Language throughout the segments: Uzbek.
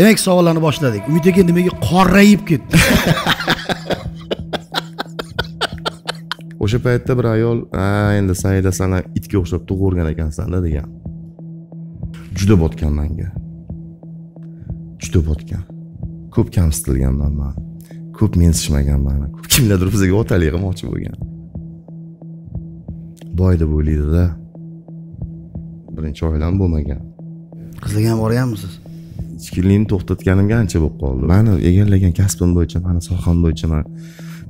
demak savollarni boshladik umid aka nimaga qorayib ketdi o'sha paytda bir ayol a endi saida san ham itga o'xshab tug'ilgan ekansanda degan juda botgan manga juda botgan ko'p kamsitilganman man ko'p mensishmaganman kimlardir bizaga otalik qilmoqchi bo'lgan boy deb o'ylaydida birinchi oilam bo'lmagan qizlarga ham borganmisiz ichkilikni to'xtatganimga ancha bo'lib qoldi mani egallagan kasbim bo'yicha mani soham bo'yicha man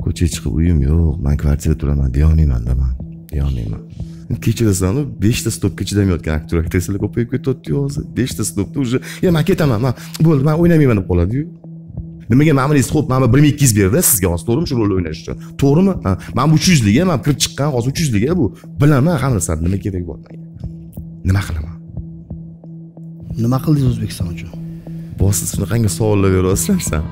ko'chaga chiqib uyim yo'q man kvartirada turaman deyolmaymanda man deyolmayman kechirasanu beshta stopga chidamayotgan aktyor aktrisalar ko'payib ketyaptiyu hozir beshta stopda уже yo man ketaman man bo'ldi man o'ynamayman deb qoladiyu nimaga ma'muringiz ho'p mana bir ming ikki yuz berdi sizga hozir to'g'rimi shu rolni o'ynash uchun to'g'rimi mana bu uch yuzlik man kirib chiqqan hozir uch yuzlik bu bilaman hamma narsani nima keragi bor nima qilaman nima qildingiz o'zbekiston uchun bossisini rangga solib yuraversansan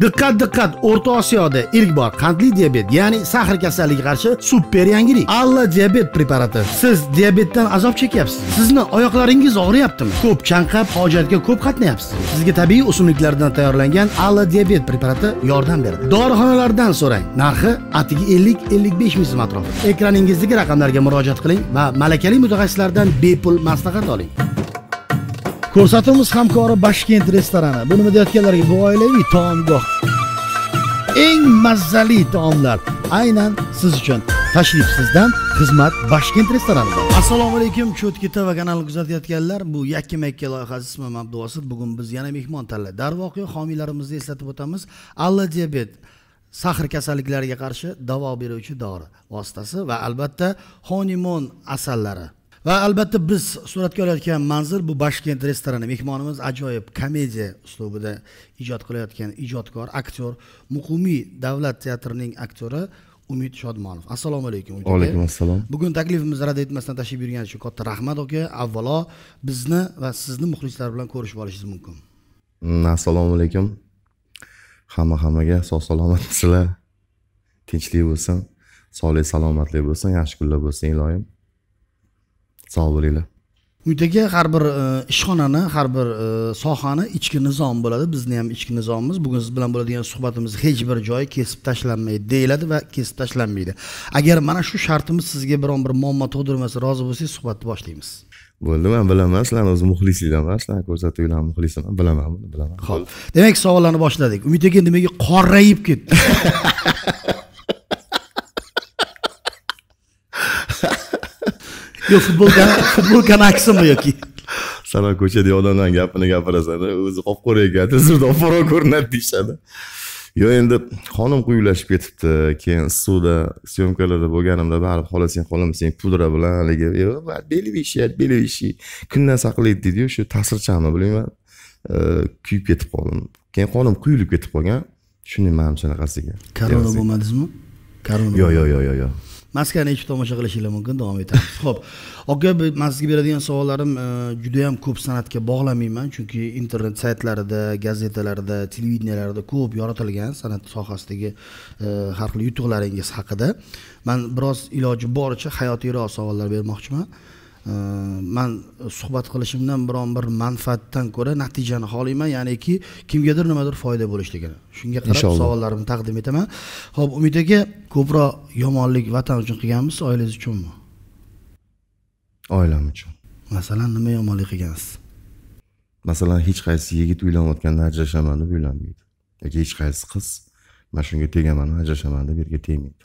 diqqat diqqat o'rta osiyoda ilk bor qandli diabet ya'ni sahr kasalligi qarshi super yangilik alla diabet preparati siz diabetdan azob chekyapsiz sizni oyoqlaringiz og'riyaptimi ko'p chanqab hojatga ko'p qatnayapsiz sizga tabiiy o'simliklardan tayyorlangan alla diabet preparati yordam beradi dorixonalardan so'rang narxi atigi ellik ellik besh ming so'm atrofida ekraningizdagi raqamlarga murojaat qiling va malakali mutaxassislardan bepul maslahat oling Ko'rsatuvimiz hamkori Bashkent restorani. Bu nima deyotganlarga bu oilaviy taomgoh. Eng mazali taomlar aynan siz uchun. Tashrif sizdan xizmat Bashkent restoranida Assalomu alaykum cho'tki TV kanalini kuzatayotganlar. Bu yakki makka loyihasi ismi Mabduosid. Bugun biz yana mehmon tanladik. Darvoqe homiylarimizni eslatib o'tamiz. Alla diabet sahr kasalliklariga qarshi davo beruvchi dori vositasi va albatta honimon asallari va albatta biz suratga olayotgan manzil bu Bashkent restorani mehmonimiz ajoyib komediya uslubida ijod qilayotgan ijodkor aktyor muqumiy davlat teatrining aktyori umid shodmonov assalomu alaykum umid alaykum assalom bugun taklifimizni rad etmasdan tashrif buyurganingiz uchun katta rahmat aka avvalo bizni va sizni muxlislar bilan ko'rishib olishingiz mumkin mm, assalomu alaykum hamma hammaga sog' salomat sizlar tinchlik bo'lsin sog'lik salomatlik bo'lsin yaxshi kunlar bo'lsin iloyim sog' bo'linglar uydagi har bir e, ishxonani har bir e, sohani ichki nizom bo'ladi bizni ham ichki nizomimiz bugun siz bilan bo'ladigan suhbatimiz hech bir joyi kesib tashlanmaydi deyiladi va kesib tashlanmaydi agar mana shu shartimiz sizga biron bir muammo tug'dirmasa rozi bo'lsangiz suhbatni boshlaymiz bo'ldi man bilaman sizlarni o'zi muxlisinglarman sizlarni ko'rsatuvlarni muxlisiman bilaman buni bilaman ho'p demak savollarni boshladik umid aka nimaga qorayib ketdi yo futbol futbolkani aksimi yoki sana ko'chada odamlarni gapini gapirasan o'zi qop qora ekan tezda olib borib ko'rinadi deyishadi yo endi qonim quyulashib ketibdi keyin suvda syomkalarda bo'lganimda baribir xola sen pudra bilan haligi белевиши белевиши kundan saqlaydi deydiyu shu ta'sirchami bilmayman kuyib ketib qoldim keyin qonim quyilib ketib qolgan shunday manimcha shunaqasiga korona bo'lmadingizmi korona yo'q yo'q yo'q yo'q maskani yechib tomosha qilishinglar mumkin davom etamiz ho'p aka man sizga beradigan savollarim e, juda yam ko'p san'atga bog'lamayman chunki internet saytlarida gazetalarda televideniyalarda ko'p yoritilgan san'at sohasidagi e, har xil yutuqlaringiz haqida man biroz iloji boricha hayotiyroq savollar bermoqchiman man suhbat qilishimdan biron bir manfaatdan ko'ra natijani xohlayman ya'niki kimgadir nimadir foyda bo'lishligini shunga qarab savollarimni taqdim etaman ho'p umid aka ko'proq yomonlik vatan uchun qilganmisiz oilangiz uchunmi oilam uchun masalan nima yomonlik qilgansiz masalan hech qaysi yigit uylanayotganda ajrashaman deb uylanmaydi yoki hech qaysi qiz mana shunga tegaman ajrashaman deb erga tegmaydi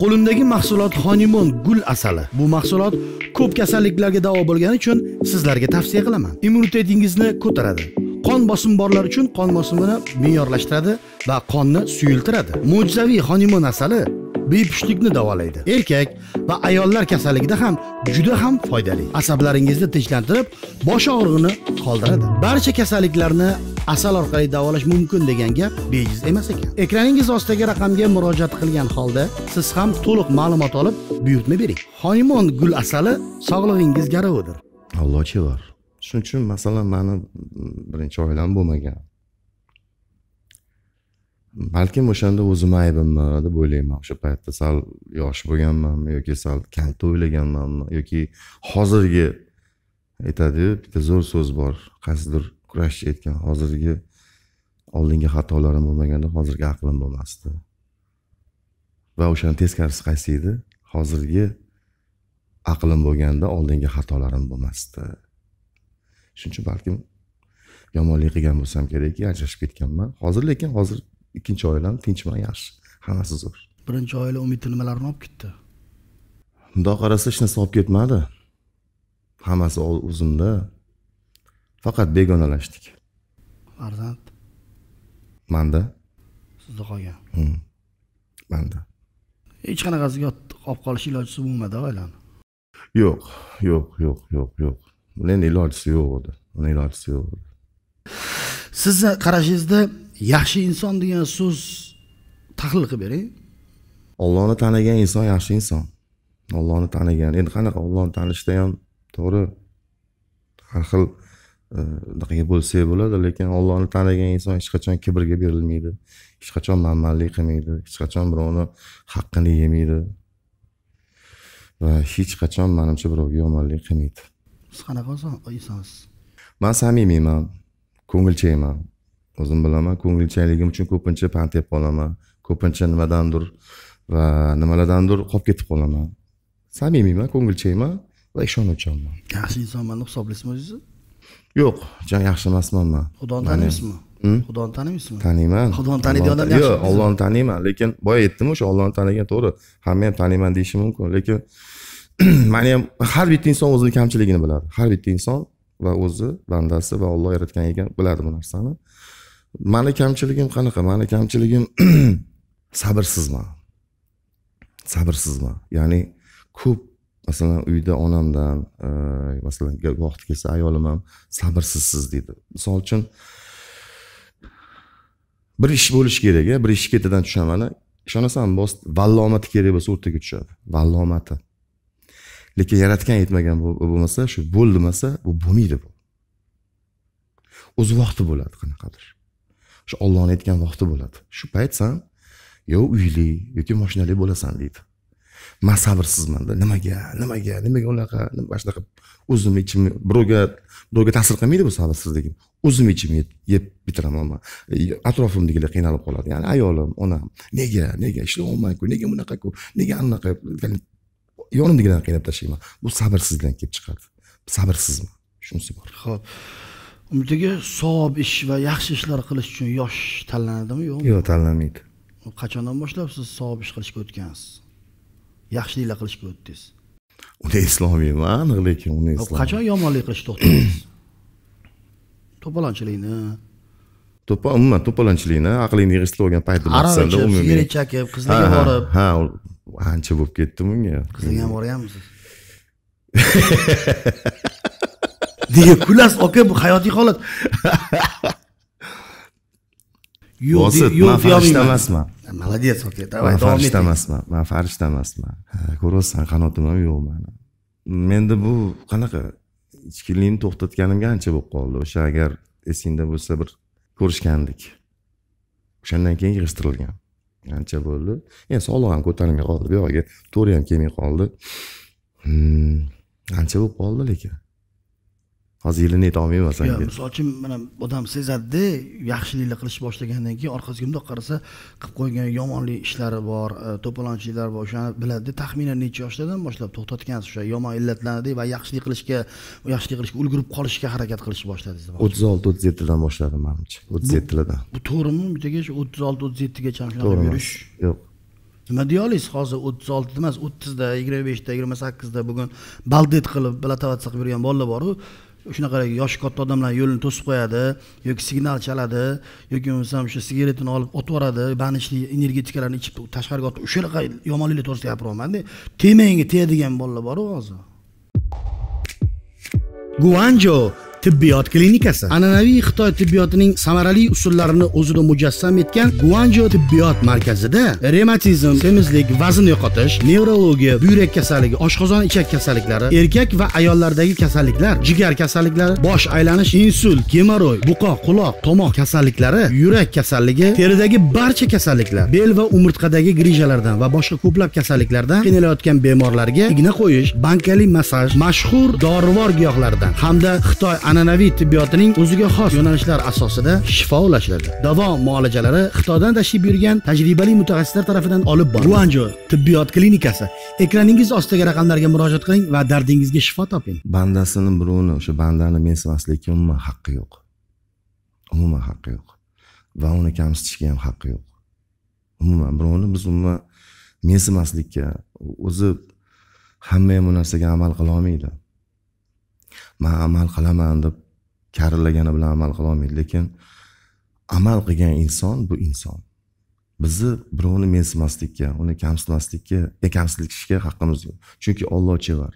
qo'limdagi mahsulot honimon gul asali bu mahsulot ko'p kasalliklarga davo bo'lgani uchun sizlarga tavsiya qilaman immunitetingizni ko'taradi qon bosimi borlar uchun qon bosimini me'yorlashtiradi va qonni suyultiradi mo'jizaviy honimon asali bepushtlikni davolaydi erkak va ayollar kasalligida ham juda ham foydali asablaringizni tinchlantirib bosh og'rig'ini qoldiradi barcha kasalliklarni asal orqali davolash mumkin degan gap bejiz emas ekan ekraningiz ostidagi raqamga murojaat qilgan holda siz ham to'liq ma'lumot olib buyurtma bering honimon gul asali sog'lig'ingiz garovidir alloh chevar shuning uchun masalan mani birinchi oilam bo'lmagan balkim o'shanda o'zimni aybimmi deb o'ylayman o'sha paytda sal yosh bo'lganmanmi yoki sal kalta o'ylaganmanmi yoki hozirgi aytadiyu bitta zo'r so'z bor qaysidir kurashchi aytgan hozirgi oldingi xatolarim bo'lmaganda hozirgi aqlim bo'lmasdi va o'shani teskarisi qaysi edi hozirgi aqlim bo'lganda oldingi xatolarim bo'lmasdi shuning uchun balkim yomonlik qilgan bo'lsam kerakki ajrashib ketganman hozir lekin hozir ikkinchi oilam tinchman yaxshi hammasi zo'r birinchi oila umidni nimalarni olib ketdi mundoq qarasa hech narsa olib ketmadi hammasi o'zimda faqat begonalashdik farzand manda sizda qolgan hm. manda hech qanaqasiga olib qolish ilojisi bo'lmadi oilani yo'q yo'q yo'q yo'q yo'q endi ilojisi yo'q edi uni ilojisi yo'q edi sizni qarashingizda yaxshi inson degan so'z tahlil qilib bering ollohni tanigan inson yaxshi inson ollohni tanigan endi qanaqa ollohni tanishda ham to'g'ri har xil anaqa e, bo'lsa bo'ladi lekin ollohni tanigan inson hech qachon kibrga berilmaydi hech qachon manmanlik qilmaydi hech qachon birovni haqqini yemaydi va hech qachon manimcha birovga yomonlik qilmaydi siz qanaqa insonsiz man samimiyman ko'ngilchayman o'zim bilaman ko'ngilchaligim uchun ko'pincha pand deb qolaman ko'pincha nimadandir va nimalardandir qolib ketib qolaman samimiyman ko'ngilchayman va ishonuvchanman yaxshi insonman deb hisoblaysizmi o'zingizni yo'q jon yaxshi emasman man xudoni taniysizmi hmm? xudoni taniymaysizmi taniyman xudoni taniydigan odam yo'q ollohni taniyman lekin boya aytdim o'sha ollohni tanigan to'g'ri hamma ham taniyman deyishi mumkin lekin mani ham har bitta inson o'zini kamchiligini biladi har bitta inson va o'zi bandasi va olloh yaratgan ekan biladi bu narsani mani kamchiligim qanaqa mani kamchiligim sabrsizman sabrsizman ya'ni ko'p masalan uyda onamdan e, masalan vaqti kelsa ayolim ham sabrsizsiz deydi misol uchun bir ish bo'lishi kerak bir ish ketidan tushaman ishonasanmi vallomati kerak bo'lsa o'rtaga tushadi vallomati lekin yaratgan aytmagan bo'lmasa shu bo'l demasa bu bo'lmaydi bu o'z vaqti bo'ladi qanaqadir shu ollohni aytgan vaqti bo'ladi shu payt san yo uyli yoki moshinali bo'lasan deydi man sabrsizmanda nimaga nimaga nimaga unaqa mana shunaqa o'zimni ichimni birovga birovga ta'sir qilmaydi bu sabrsizligim o'zim ichimni yeb bitiraman man atrofimdagilar qiynalib qoladi ya'ni ayolim onam nega nega ishlaolmayku nega bunaqaku nega anaqa yonimdagilarni qiynab tashlayman bu sabrsizlikdan kelib chiqadi sabrsizman shunisi bor ho'p umid savob ish va yaxshi ishlar qilish uchun yosh tanlanadimi yo'qmi yo'q tanlanmaydi qachondan boshlab siz savob ish qilishga o'tgansiz yaxshiliklar qilishga o'tdingiz uni eslolmayman aniq lekin uni qachon yomonlik qilishni to'xtatdingiz to'polonchilikni to'ppa umuman to'polonchilikni aqlingni yig'ishtirib olgan paytim bilan ichib sigaret chekib qizlarga borib ha ancha bo'lib ketdi bunga qizingga ham borganmisiz nega kulasiz aka bu hayotiy holat yo'q yo'q farishta emasman молодец aka давай davom farishta emasman man farishta emasman ko'ryapsan qanotim ham yo'q mani menda bu qanaqa ichkilikni to'xtatganimga ancha bo'lib qoldi o'sha agar esingda bo'lsa bir ko'rishgandik o'shandan keyin yig'ishtirilgan ancha bo'ldi endi sog'liq ham ko'tarilmay qoldi bu to'ri ham kelmay qoldi hmm, ancha bo'lib qoldi lekin hozir yilini aytolmayman sanga yo'q misol uchun mana odam sezadida yaxshiliklar qilish boshlagandan keyin orqasiga bundoq qarasa qilib qo'ygan yomonlik ishlari bor e, to'polonchiliklar bor o'shani biladida taxminan necha yoshlardan boshlab to'xtatgansiz o'sha yomon illatlarni va yaxshilik qilishga yaxshilik qilishga ulgurib qolishga harakat qilishni boshladingiz o'ttiz olti o'ttiz yettidan boshladim manimcha o'ttiz yettilardan bu to'g'rimi bittaga shu o'ttiz olti o'ttiz yettigacha shunaqa yurish yo'q nima deya olasiz hozir o'ttiz oltida emas o'ttizda yigirma beshda yigirma sakkizda bugun baldet qilib blatovats qilib yurgan bolalar boru shunaqa yoshi katta odamlar yo'lini to'sib qo'yadi yoki signal chaladi yoki bo'lmasam o'sha sigaretini olib otib yuboradi banichli energetikalarni ichib tashqariga otib o'shanaqa yomonliklar to'g'risida gapiryapmanda tegmangga tegadigan bolalar boru hozir guanjo tibbiyot klinikasi an'anaviy xitoy tibbiyotining samarali usullarini o'zida mujassam etgan guanjo tibbiyot markazida rematizm semizlik vazn yo'qotish nevrologiya buyrak kasalligi oshqozon ichak kasalliklari erkak va ayollardagi kasalliklar jigar kasalliklari bosh aylanish insult gemoroy buqoq quloq tomoq kasalliklari yurak kasalligi teridagi barcha kasalliklar bel va umurtqadagi grijalardan va boshqa ko'plab kasalliklardan qiynalayotgan bemorlarga igna qo'yish bankali massaj mashhur dorivor giyohlardan hamda xitoy an'anaviy tibbiyotining o'ziga xos yo'nalishlar asosida shifo ulashiladi davo muolajalari xitoydan tashrif buyurgan tajribali mutaxassislar tarafidan olib boriladi guanjo tibbiyot klinikasi ekraningiz ostidagi raqamlarga murojaat qiling va dardingizga shifo toping bandasini birovni o'sha bandani mensimaslikka umuman haqqi yo'q umuman haqqi yo'q va uni kamsitishga ham haqqi yo'q umuman birovni biz umuman mensimaslikka o'zi hamma ham bu narsaga amal qilolmaydi man amal qilaman deb karillagani bilan amal qilolmaydi lekin amal qilgan inson bu inson bizni birovni mensimaslikka uni kamsitmaslikka e, kamsitishga haqqimiz yo'q chunki olloh chevar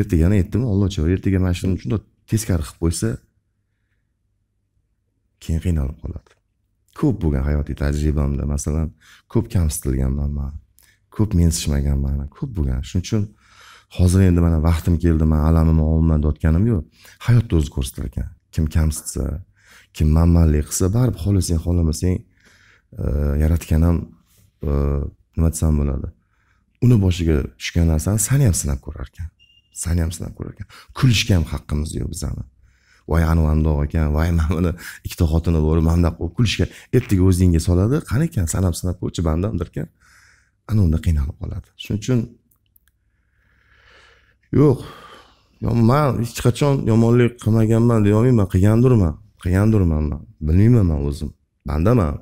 ertaga yana aytdimi olloh chevar ertaga mana shuni shundoq teskari qilib qo'ysa keyin qiynalib qoladi ko'p bo'lgan hayotiy tajribamda masalan ko'p kamsitilganman man ko'p mensishmaganman ko'p bo'lgan shuning uchun hozir endi mana vaqtim keldi man alamimni olaman deyotganim yo'q hayotni o'zi ko'rsatar ekan kim kamsitsa kim manmanlik qilsa baribir xohlasang xohlamasang e, yaratgan ham e, nima desam bo'ladi uni boshiga tushgan narsani sani ham sinab ko'rar ekan sani ham sinab ko'rar ekan kulishga ham haqqimiz yo'q bizani voy anavi andoq ekan voy mana buni ikkita xotini bor mana bunaqa qilib kulishga ertaga o'zingga soladi qani ekan sanab sinab ko'rchi bandamdir ekan ana unda qiynalib qoladi shuning uchun yo'q man hech qachon yomonlik qilmaganman olmayman qilgandirman qilgandirman man bilmayman man o'zim bandaman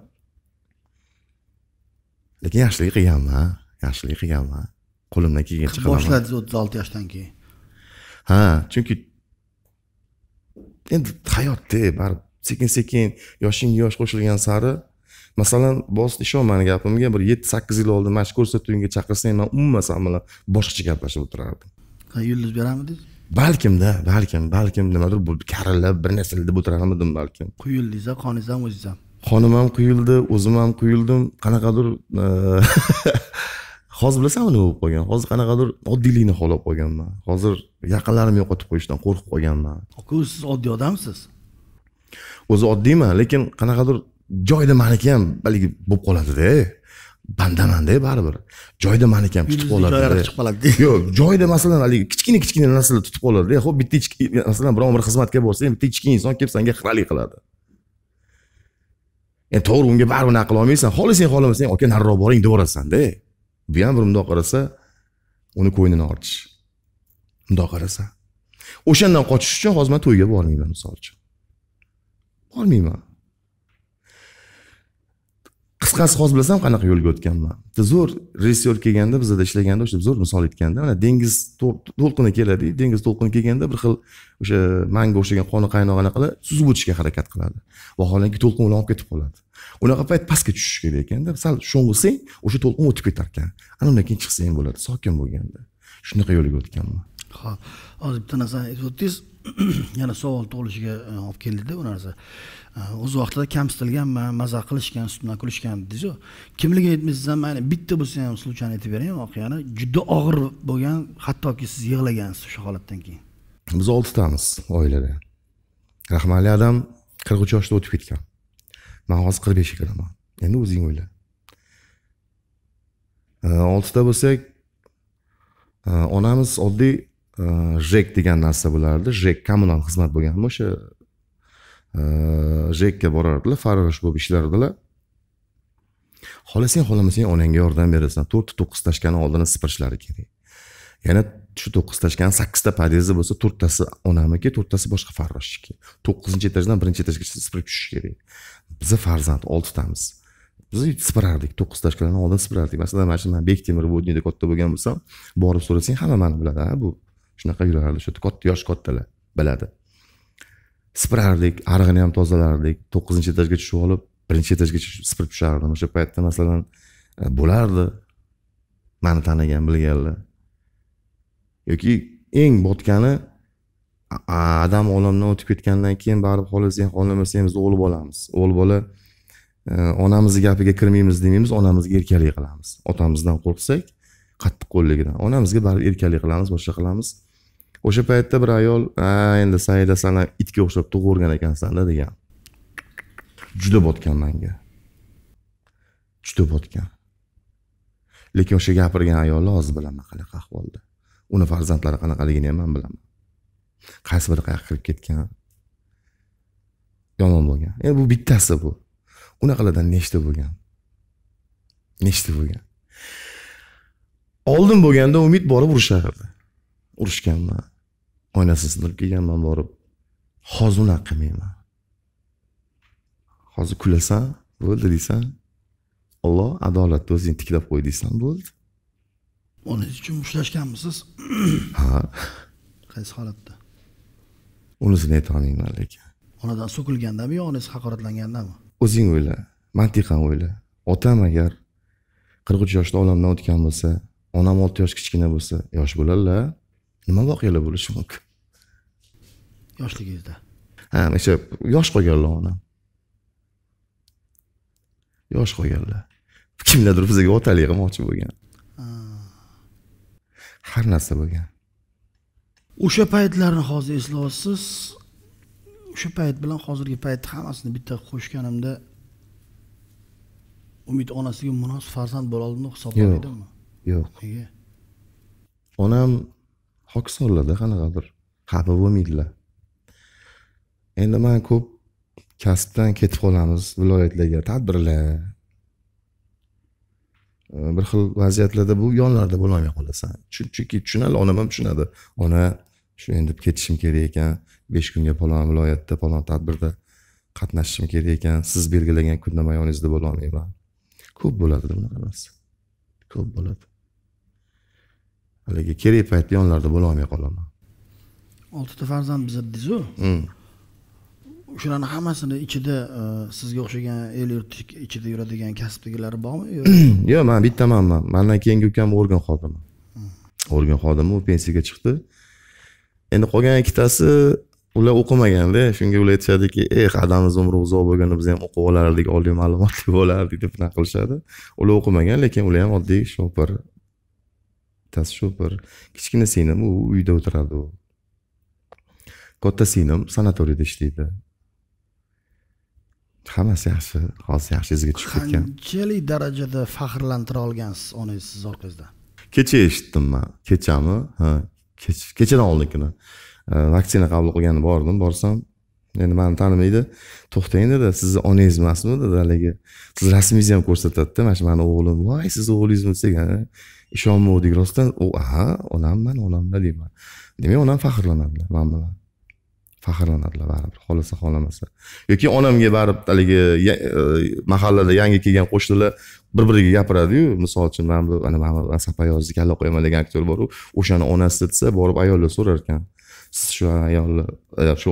lekin yaxshilik qilganman yaxshilik qilganman qo'limdan kelgancha qilaman boshladingiz o'ttiz olti yoshdan keyin ha chunki endi hayotda baribir sekin sekin yoshingga yosh qo'shilgan sari masalan bos ishonmani gapimga bir yetti sakkiz yil oldin mana shu ko'rsatuvga chaqirsang man umuman san bilan boshqacha gaplashib o'tirardim yulduz beramidingiz balkimda balkim balkim nimadir karillab bir narsa deb o'tirarmidim balkim quyuldingiz qoningiz ham o'zingiz ham xonim ham quyildi o'zim ham quyildim qanaqadir e, hozir bilasanmi nima bo'lib qolgan hozir qanaqadir oddiylikni xohlab qolganman hozir yaqinlarimni yo'qotib qo'yishdan qo'rqib qolganman aka o'zi siz oddiy odamsiz o'zi oddiyman lekin qanaqadir joyda maniki ham haligi bo'lib qoladida bandamanda baribir joyda mani tutib qoladi chiqib qoladi yo'q joyda masalan haligi kichkina kichkina narsalar tutib qoladida ho'p bitta ichki masalan biron bir xizmatga borsang bitta ichki inson kelib senga xiralik qiladi endi to'g'ri unga baribir qila olmaysan xohlasang xohlamasang aka nariroq boring deyoverasanda bu ham bir mundoq qarasa uni ko'nglini ortish mundoq qarasa o'shandan qochish uchun hozir man to'yga bormayman misol uchun bormayman qisqasi hozir bilasanmi qanaqa yo'lga o'tganman bitta zo'r rejissyor kelganda bizada ishlaganda o'sha zo'r misol aytganda mana dengiz to'lqini keladiyu dengiz to'lqini kelganda bir xil o'sha manga o'xshagan qoni qaynoq anaqalar suzib o'tishga harakat qiladi vaholanki to'lqin ular olib ketib qoladi unaqa payt pastga tushish kerak ekanda sal sho'ng'isang o'sha to'lqin o'tib ketar ekan ana undan keyin chiqsang bo'ladi sokin bo'lganda shunaqa yo'lga o'tganman ho'p hozir bitta narsani aytib o'tdingiz yana savol tug'ilishiga e, olib keldida bu narsa Э, o'z vaqtida kamsitilganman mazax qilishgan ustidan kulishgan dedingizu kimligini aytmaysiz ham mayli bitta bo'lsa ham случайно aytib berayin voqeani juda og'ir bo'lgan hattoki siz yig'lagansiz o'sha holatdan keyin biz oltitamiz oilada rahmatli adam qirq uch yoshda o'tib ketgan man hozir qirq beshga kiraman endi o'zing o'yla oltita bo'lsak onamiz oddiy jek degan narsa bo'lardi jek kommunal xizmat bo'lganmi o'sha jekka borardilar farrosh bo'lib ishlardilar xohlasang xohlamasang onangga yordam berasan to'rtta to'qqiz tashkani oldini sipirishlari kerak yana shu to'qqiz tashkani sakkizta podeza bo'lsa to'rttasi onamniki to'rttasi boshqa farroshniki to'qqizinchi etajdan birinchi etajgacha sipirib tushish kerak biza farzand oltitamiz biz sipirardik to'qqiz tashkalarni oldin sipirardik masalan mana shu man bektemir vodniyda katta bo'lgan bo'lsam borib so'rasang hamma mani biladi ha bu shunaqa yurardi shu yerda katta yoshi kattalar biladi sipirardik arig'ini ham tozalardik to'qqizinchi etajga tushib olib birinchi etajgacha sipirib tushardim o'sha paytda masalan e, bo'lardi mani tanigan bilganlar yoki eng botgani adam olamdan o'tib ketgandan keyin baribir xohlasa ham biz o'g'il bolamiz o'g'il bola e, onamizni gapiga kirmaymiz demaymiz onamizga erkalik qilamiz otamizdan qo'rqsak qattiq qo'lligidan onamizga baribir erkalik qilamiz boshqa qilamiz o'sha paytda bir ayol a endi saida san ham itga o'xshab tug'ilgan ekansanda degan juda botgan manga juda botgan lekin o'sha gapirgan ayolni hozir bilaman qanaqa ahvolda uni farzandlari qanaqaligini ham man bilaman qaysi biri qayoqqa kirib ketgan yomon bo'lgan endi bu bittasi bu unaqalardan nechta bo'lgan nechta bo'lgan oldin bo'lganda umid borib urishardi urishganman sindirib kelganman borib hozir unaqa qilmayman hozir kulasan bo'ldi deysan olloh adolatni o'zing tiklab qo'y deysan bo'ldi onangiz uchun mushtlashganmisiz ha qaysi holatda unisini ayta olmayman lekin onadan so'kilgandami yo onangiz haqoratlangandami o'zing o'yla mantiqan o'yla otam agar qirq uch yoshda olamdan o'tgan bo'lsa onam olti yosh kichkina bo'lsa yosh bo'ladilar nima voqealar bo'lishi mumkin yoshligingizda ha o'sha yosh qolganlar onam yosh qolganlar kimlardir bizaga otalik qilmoqchi bo'lgan har narsa bo'lgan o'sha paytlarni hozir eslayapsiz o'sha payt bilan hozirgi paytni hammasini bitta qo'shganimda umid onasiga munosib farzand bo'loldimi deb hisoblaydimi yo'q nega onam hokisorlarda qanaqadir xafa bo'lmaydilar endi man ko'p kasbdan ketib qolamiz viloyatlarga tadbirlar bir xil vaziyatlarda bu yonlarda bo'lolmay qolasan chunki tushunadi onam ham tushunadi ona shu endi ketishim kerak ekan besh kunga palon viloyatda palon tadbirda qatnashishim kerak ekan siz belgilagan kunda man yoningizda bo'lolmayman ko'p bo'ladi bunaqa narsa ko'p bo'ladi haligi kerak paytda yonlarida bo'lolmay qolaman oltita farzand biza dedizu hmm. shularni hammasini ichida e, sizga o'xshagan el yurt ichida yuradigan kasbdagilar bormi yo'q man bittamanman mandan keyingi ukam organ xodimi hmm. organ xodimi u pensiyaga chiqdi endi qolgan ikkitasi ular o'qimaganda shunga ular aytishadiki ey eh, adamiz umri uzoq bo'lganda biz ham o'qib olardik oliy ma'lumotli bo'lardik deb bunaqa qilishadi ular o'qimagan lekin ular ham oddiy shopir bittasi shopir kichkina singlim u uyda o'tiradi u katta singlim sanatoriyada ishlaydi hammasi yaxshi hozir yaxshi iziga tushib ketgan qanchalik darajada faxrlantira olgansiz onangiz sizni orqangizdan kecha eshitdim man kechami ha kechadan oldingini e, vaksina qabul qilgani bordim borsam endi mani tanimaydi to'xtang dedi sizni onangiz emasmi dedi haligi siz rasmingizni ham ko'rsatadida mana shu mani o'g'lim voy sizni o'g'lingizmi desak ishonmadik rostdan ha onamman onamda deyman demak onam faxrlanadilar man bilan faxrlanadilar baribir xohlasa xohlamasa yoki onamga baribir haligi e, mahallada yangi kelgan qo'shnilar bir biriga gapiradiyu misol uchun mana bu mana mana sapayozni kalla qo'yaman degan aktyor boru o'shani onasi desa borib ayollar so'rar ekan siz shu ayolni e, shu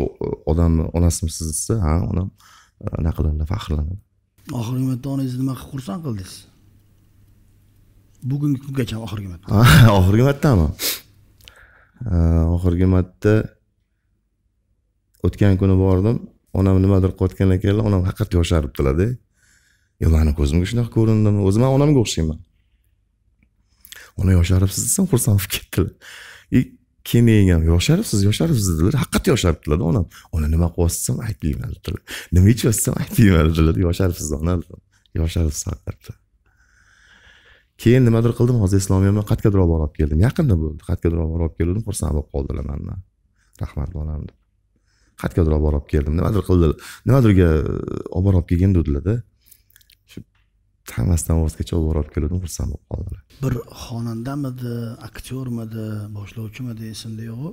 odamni onasimisiz desa ha onam e, anaqa qiladilar faxrlanadi oxirgi marta onangizni nima qilib xursand qildingiz bugungi kungacha oxirgi marta oxirgi martami oxirgi marta o'tgan kuni bordim onam nimadir qilayotgan ekanlar onam haqiqat yosharibdilarda yo mani ko'zimga shunaqa ko'rindimi o'zi man onamga o'xshayman ona yosharibsiz desam xursand bo'lib ketdilar и keyin yengam yosharibsiz yosharibsiz dedilar haqiqat yosharibdilarda onam ona nima qilyapsiz desam aytmayman dedilar nima ichyapsiz desam aytmayman dedilar yosharibsiz ona yosharibsiz dedilar keyin nimadir qildim hozir eslolmayman qatka olib keldim yaqinda bo'ldi qatka olib keldim xursand bo'lib qoldilar mandan rahmat onam deb qayergadir olib borib keldim nimadir qildi nimadirga e, olib borib kelgandi dedilarda shu hammasidan voz olib borib keldim xursand bo'lib qoldilar bir xonandamidi aktyormidi boshlovchimidi esimda yo'q e,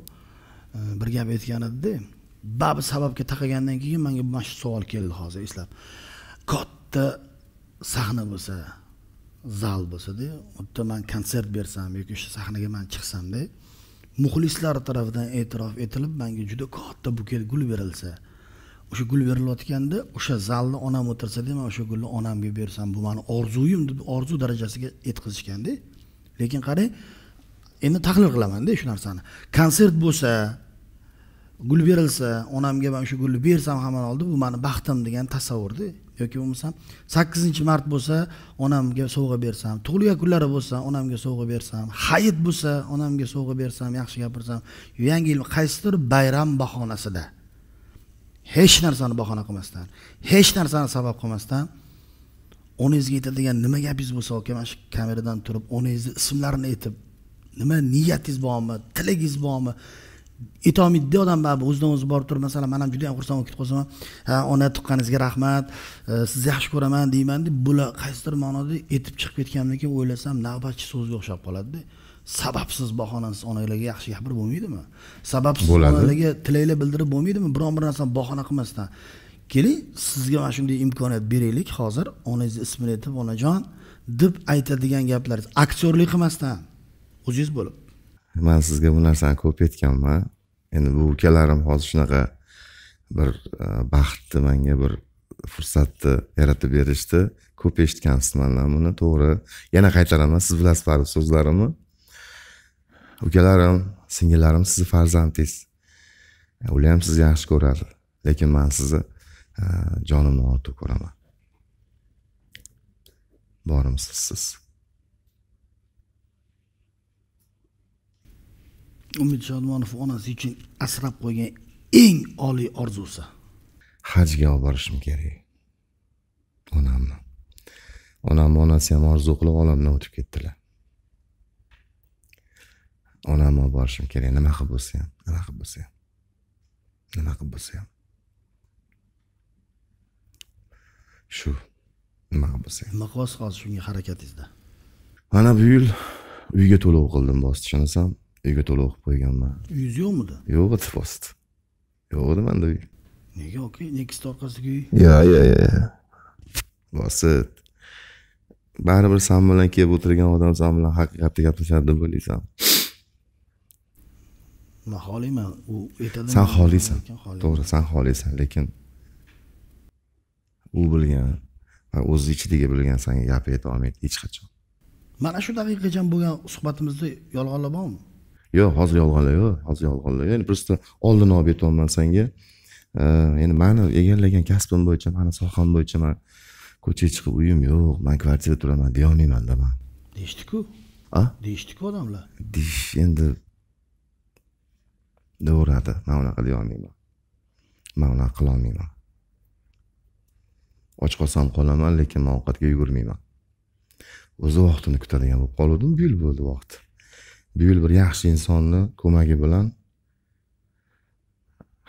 bir gap aytgan edida baribir sababga taqagandan keyin manga mana shu savol keldi hozir eslab katta sahna bo'lsa zal bo'lsada u yerda man konsert bersam yoki o'sha sahnaga man chiqsamda muxlislar tarafidan e'tirof etilib manga juda katta buket gul berilsa o'sha gul berilayotganda o'sha zalni onam o'tirsada man o'sha gulni onamga bersam bu mani orzuyim deb orzu darajasiga yetkazishganda lekin qarang endi tahlil qilamanda shu narsani konsert bo'lsa gul berilsa onamga man o'sha gulni bersam hamon oldi bu mani baxtim degan tasavvurda yoki bo'lmasam sakkizinchi mart bo'lsa onamga sovg'a bersam tug'ilgan kunlari bo'lsa onamga sovg'a bersam hayit bo'lsa onamga sovg'a bersam yaxshi gapirsam yangi yil qaysidir bayram bahonasida hech narsani bahona qilmasdan hech narsani sabab qilmasdan onangizga aytadigan nima gapingiz bo'lsa aka mana shu kameradan turib onangizni ismlarini aytib nima niyatingiz bormi tilagingiz bormi etomiddiy odam baribir o'zidan o'zi borib turib masalan man ham juda yam xursand bo'lib ketib qolsam ha ona tuqqaningizga rahmat e, sizni yaxshi ko'raman deyman deb bular qaysidir ma'noda etib chiqib ketgandan keyin o'ylasam navbatchi so'zga o'xshab qoladida sababsiz bahonasiz onalarga yaxshi gapirib bo'lmaydimi sababsiz onalarga tilaklar bildirib bo'lmaydimi biron bir narsani bahona qilmasdan keling sizga mana shunday imkoniyat beraylik hozir onangizni ismini aytib onajon deb aytadigan gaplaringiz aktyorlik qilmasdan o'zingiz bo'lib man sizga bu narsani ko'p aytganman endi bu ukalarim hozir shunaqa bir e, baxtni manga bir fursatni yaratib berishdi ko'p eshitgansiz mandan buni to'g'ri yana qaytaraman siz bilasiz baribir so'zlarimni ukalarim singillarim sizni farzandingiz ular e, ham sizni yaxshi ko'radi lekin man sizni e, jonimdan ortiq ko'raman bormisiz siz umid shodmonov onasi uchun asrab qo'ygan eng oliy orzusi hajga olib borishim kerak onamni onamni onasi ham orzu qilib olamdan o'tib ketdilar onamni olib borishim kerak nima qilib bo'lsa ham nima qilib bo'lsa ham nima qilib bo'lsa ham shu nima qilib bo'lsa ham qilyapsiz hozir shunga harakatingizda mana bu yil uyga to'lov qildim bosishini uyga to'lov qilib qo'yganman uyingiz yo'qmidi yo'q edi rost yo'q edi manda uy nega oka nekisni orqasidagi uy yo'q yo'q yo'q bosit baribir san bilan kelib o'tirgan odam san bilan haqiqatni gaplashadi deb o'ylaysan man xohlayman u aytadi san xolisan to'g'ri san xolisan lekin u bilgan o'zini ichidagi bilgan sanga gap ayta olmaydi hech qachon mana shu daqiqagacha bo'lgan suhbatimizda yolg'onlar bormi yo'q hozir yolg'onlar yo'q hozir yolg'onlar ya'ni просто oldini olib aytyapman senga endi mani egallagan kasbim bo'yicha mani soham bo'yicha man ko'chaga chiqib uyim yo'q man kvartirada turaman deyolmaymanda man deyishdiku a deyishdiku odamlar deyish endi deyaveradi man unaqa deyolmayman man unaqa qilolmayman och qolsam qolaman lekin man ovqatga yugurmayman o'zi vaqtini kutadigan bo'lib qoluvdim bu yil bo'ldi vaqt buyul bir yaxshi insonni ko'magi bilan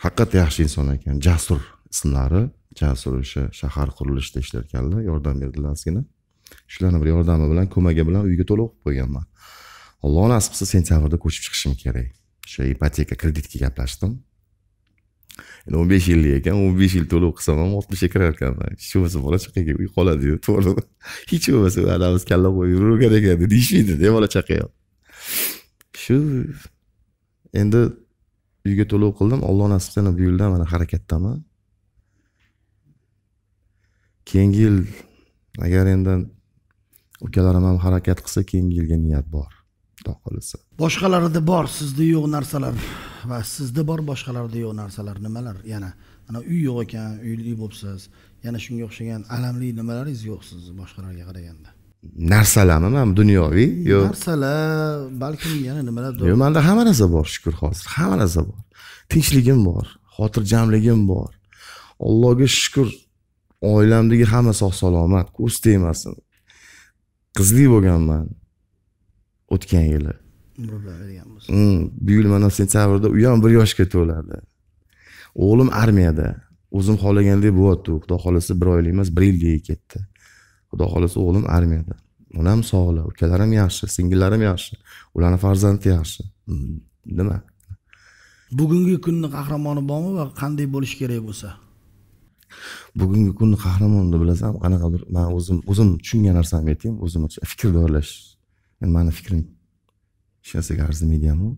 haqiqat yaxshi inson ekan jasur ismlari jasur o'sha shahar qurilishida ishlarkanlar yordam berdilar ozgina shularni bir yordami bilan ko'magi bilan uyga to'lov qilib qo'yganman alloh nasib qilsa sentyabrda ko'chib chiqishim kerak o'sha ipoteka kreditga gaplashdim endi o'n besh yillik ekan o'n besh yil to'lov qilsam ham oltmishga kirar ekanman hech bo'lmasa bola chaqaga uy qoladiyu to'g'rimi hech bo'lmasa adamiz kalla qo'yib yuravergan ekan deyishmaydida bola chaqa ham shu endi uyga to'lov qildim alloh nasib qilsa bu yilda mana harakatdaman keyingi yil agar endi ukalarim ham harakat qilsa keyingi yilga niyat bor xudo xohlasa boshqalarida bor sizda yo'q narsalar va sizda bor boshqalarda yo'q narsalar nimalar yana ana uy yo'q ekan uyli bo'libsiz yana shunga o'xshagan alamli nimalaringiz yo'q sizni boshqalarga qaraganda narsalarmi mana dunyoviy yo narsalar balkim yana nimalardir yo'q manda hamma narsa bor shukur hozir hamma narsa bor tinchligim bor xotirjamligim bor allohga shukur oilamdagi hamma sog' salomat ko'z tegmasin qizli bo'lganman o'tgan yili mm, bu yil mana sentyabrda u ham bir yoshga to'ladi o'g'lim armiyada o'zim xohlagandek bo'lyapti xudo xohlasa bir oylik emas bir yilga ketdi xudo xohlasa o'g'lim armiyada onam sog'lom ukalarim yaxshi singillarim yaxshi ularni farzandi yaxshi hmm, nima bugungi kunni qahramoni bormi va qanday bo'lishi kerak bo'lsa bugungi kunni qahramonini qanaqa qanaqadir man o'zim o'zim tushungan narsamni aytayin o'zimni fikr doiralash mani fikrim hech narsaga arzimaydi ham u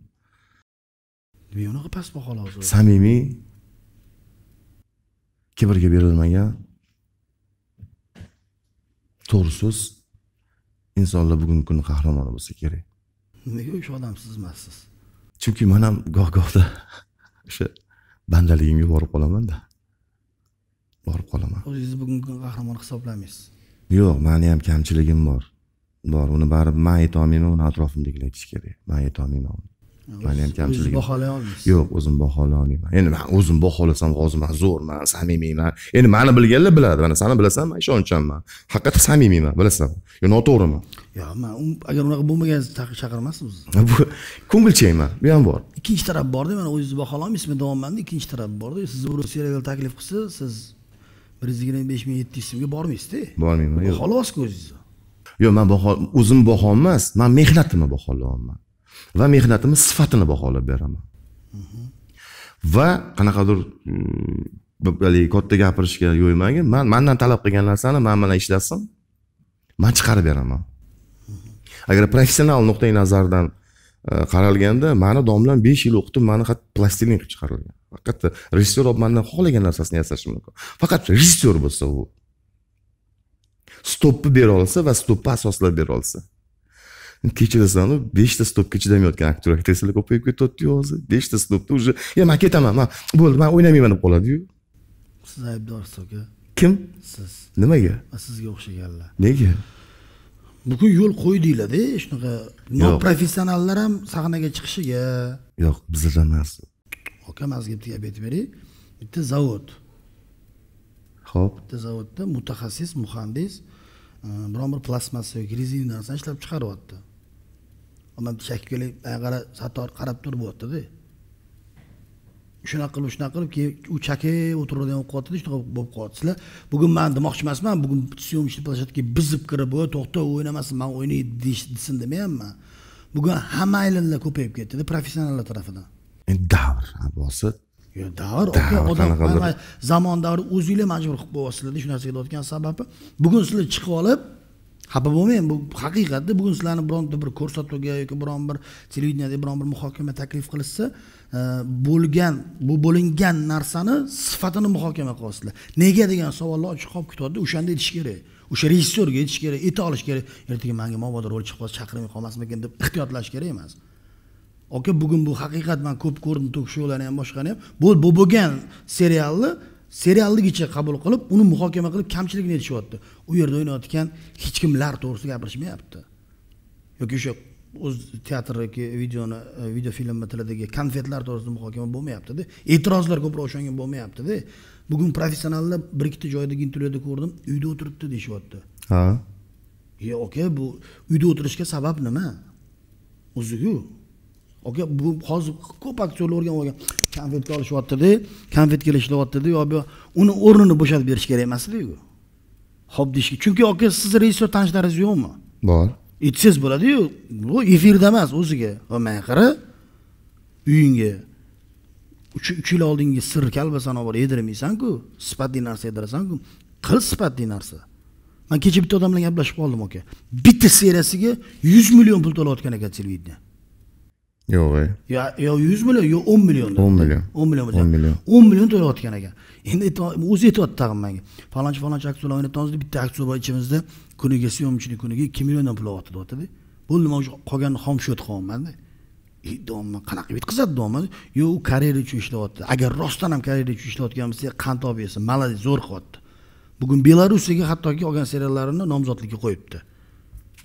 nimaga unaqa past baholar samimiy kibrga berilmagan to'g'ri so'z insonlar bugungi kun qahramoni bo'lsa kerak nega o'sha odamsiz emassiz chunki man ham goh gohda o'sha bandaligimga borib qolamanda borib qolaman o'zingizni bugungi kun qahramoni hisoblamaysiz yo'q mani ham kamchiligim bor bor uni baribir man aytolmayman uni atrofimdagilar aytishi kerak man aytolmayman uni maniyam kamchiligim baholay olmaysiz yo'q o'zim baholay olmayman endi man o'zim baholasam hozir man zo'rman samimiyman endi mani bilganlar biladi mana sani bilasan man ishonchanman haqiqatda samimiyman bilasan yo noto'g'rimi yo'q man um, agar unaqa bo'lmagan chaqirmasdim sizni ko'ngilchangman bu ham bor ikkinchi taraf borda mana o'zingizni baholay olmaysiz men deyapmanda ikkinchi taraf borda sizni birov serial taklif qilsa siz bir yuz yigirma besh ming yetti yuz so'mga bormaysizda bormayman yo'q baholayapsizku o'zingizni yo'q man baho o'zim bahom emas man mehnatimni baholayapman va mehnatimiz sifatini baholab beraman va qanaqadir mm, haligi katta gapirishga yo'ymagin man mandan talab qilgan narsani man bilan ishlasin man chiqarib beraman agar professional nuqtai nazardan e, qaralganda mani domlam besh yil o'qitib mani plastilin qilib chiqarilgan faqat rejissyor olib mandan xohlagan narsasini yasashi mumkin faqat rejissyor bo'lsa u stopni bera olsa va stopni asoslab bera olsa kechirasizlarmi beshta stopga chidamayotgan aktor aktrisalar ko'payib ketyaptiyu hozir beshta stopda уже e man ketaman man bo'ldi man o'ynamayman deb qoladiyu siz aybdorsiz aka kim siz nimaga sizga o'xshaganlar nega bugun yo'l qo'ydinglarda shunaqa noprofessionallar ham sahnaga chiqishiga yo'q bizda emas aka man sizga bitta gap aytib beray bitta zavod ho'p bitta zavodda mutaxassis muhandis biron bir plastmassa yoki rezina narsani ishlab chiqaryapti man shakili qara sattor qarab turibotdida shunaqa qilib shunaqa qilib keyin u chakib o'tiradigan bo'lib qolyaptida shunaqa bo'lib qolyapti sizlar bugun man demoqchi emasman bugun syomочный площадка bizib kirib o to'xta o'ynamasin man o'ynay desin demayapman bugun hamma aylanlar ko'payib ketdida professionallar tarafidan davr bosi davr odam zamon davri o'zinglar majbur qilib qo'yyapsizlarda shu narsaga o'tgan sababi bugun sizlar chiqib olib xafa bo'lmang bu haqiqatda bugun sizlarni bironta bir ko'rsatuvga yoki biron bir televideniyada biron bir muhokama taklif qilishsa e, bo'lgan bu bo'lingan narsani sifatini muhokama qilyapsizlar nega degan savollar ochiq qolib ketyapti o'shanda aytish kerak o'sha rejissyorga aytish kerak ayta olish kerak ertaga manga mabodo rol chiqib qolsa chaqirmay qolmasmikin deb ehtiyotlash kerak emas aka bugun bu haqiqat man ko'p ko'rdim tok shoularni ham boshqani ham bu bo'lgan serialni ichiga qabul qilib uni muhokama qilib kamchiligini aytishyapti u yerda o'ynayotgan hech kimlar to'g'risida gapirishmayapti yoki o'sha o'z teatr yoki videoni e, video filmni tilidagi konfetlar to'g'risida muhokama bo'lmayaptida e'tirozlar ko'proq o'shanga bo'lmayaptida bugun professionallar bir ikkita joydagi intervyuda ko'rdim uyda o'tiribdi deyishyapti ha e oka bu uyda o'tirishga sabab nima o'ziku aka bu hozir ko'p aktyorlar o'rganib olgan konfetga olishyaptida konfetka ishlayaptida yo uni o'rnini bo'shatib berish kerak emasdiku ho'p deyishga chunki aka sizni rejissyor tanishlaringiz yo'qmi bor aytsangiz bo'ladiyu bu efirda emas o'ziga va man qara uyingga uch yil oldingi sir kalbasan olib borib yedirmaysanku sifatli narsa yedirasanku qil sifatli narsa man kecha bitta odam bilan gaplashib qoldim aka bitta seriyasiga yuz million pul to'layotgan ekan televideniya yo'q e. yo yo yuz million yo o'n million o'n million o'n million o'n million o'n million to'layotgan ekan endi o'zi aytyapti tag'in menga falonchi falonchi aktyorlar o'ynayapmiz deb bitta aktyor bor ichimizda kuniga syomочный kuniga ikki milliondan pul olyapti deyaptida bu nima uchun qolgan xom счет qilyapmanda deyapman qanaqa yetkazadi deyapman yo'q u karyera uchun ishlayapti agar rostdan ham karyera uchun ishlayotgan bo'lsa qand olib yesin молодец zo'r qilyapti bugun belorussiyaga hattoki olgan seriallarini nomzodlikka qo'yibdi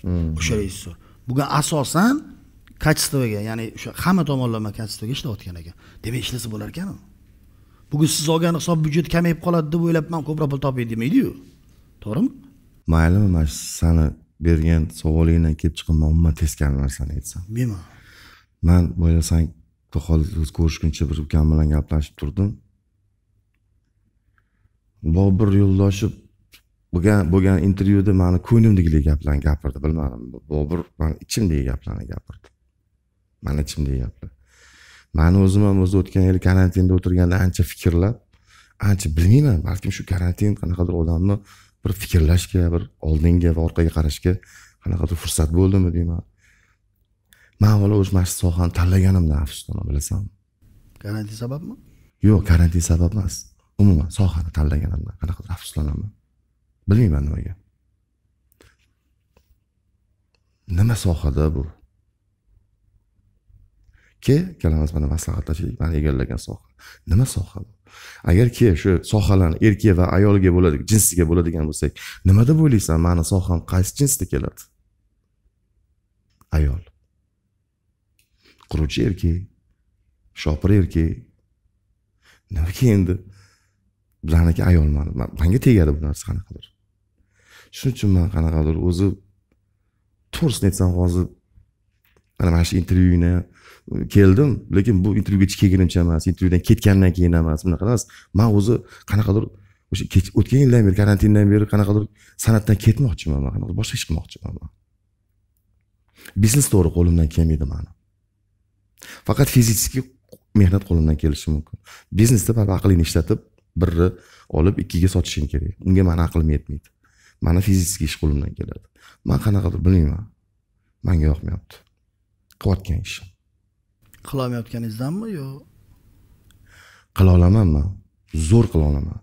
hmm. o'sha rejissyor bugun asosan kачествоga ya'ni o'sha hamma tomonlama kачествоga ishlayotgan ekan demak ishlasa bo'lar ekanu bugun siz olgan hisob byudjet kamayib qoladi deb o'ylab man ko'proq pul topay demaydiyu to'g'rimi maylimi mana shu sani bergan savolingdan kelib chiqib man umuman teskari narsani aytsam bilmayman man boya san bitta ko'rishguncha bir ukam bilan gaplashib turdim bobur yo'ldoshev bo'lgan bo'lgan intervyuda mani ko'nglimdagidek gaplarni gapirdi bilmadim bobur mani ichimdagi gaplarni gapirdi mani ichimdagi gaplar mani o'zim ham o'zi o'tgan yili karantinda o'tirganda ancha fikrlab ancha bilmayman balkim shu karantin qanaqadir odamni bir fikrlashga bir oldinga va orqaga qarashga qanaqadir fursat bo'ldimi deyman man avvalo o'sha mana shu sohani tanlaganimdan afsusdaman bilasanmi karantin sababmi yo'q karantin sabab emas umuman sohani tanlaganimdan qanaqadir afsuslanaman bilmayman nimaga nima sohada bu ikki ikkalamiz mana maslahatlashdik man egallagan soha nima soha bu agarki shu sohalarni erkak va ayolga bo'ladigan jinsiga bo'ladigan bo'lsak nima deb o'ylaysan mani soham qaysi jinsda keladi ayol quruvchi erkak shopir erkak nimaga endi bularniki ayolman manga tegadi bu narsa qanaqadir shuning uchun man qanaqadir o'zi to'g'risini aytsam hozir mana mana shu intervyuni e, keldim lekin bu intervyuga kelgunimcha emas intervyudan ketgandan keyin emas bunaqa emas man o'zi qanaqadir o'sha o'tgan yildan beri karantindan beri qanaqadir san'atdan ketmoqchiman man qanaqadir boshqa ish qilmoqchiman man biznes to'g'ri qo'limdan kelmaydi mani faqat fizический mehnat qo'limdan kelishi mumkin biznesda baribir aqlingni ishlatib birni olib ikkiga sotishing kerak unga mani aqlim yetmaydi mani fizический ish qo'limdan keladi man qanaqadir bilmayman manga yoqmayapti qilayotgan ishim qilolmayotganingizdanmi yo qila olamanmi zo'r qila olaman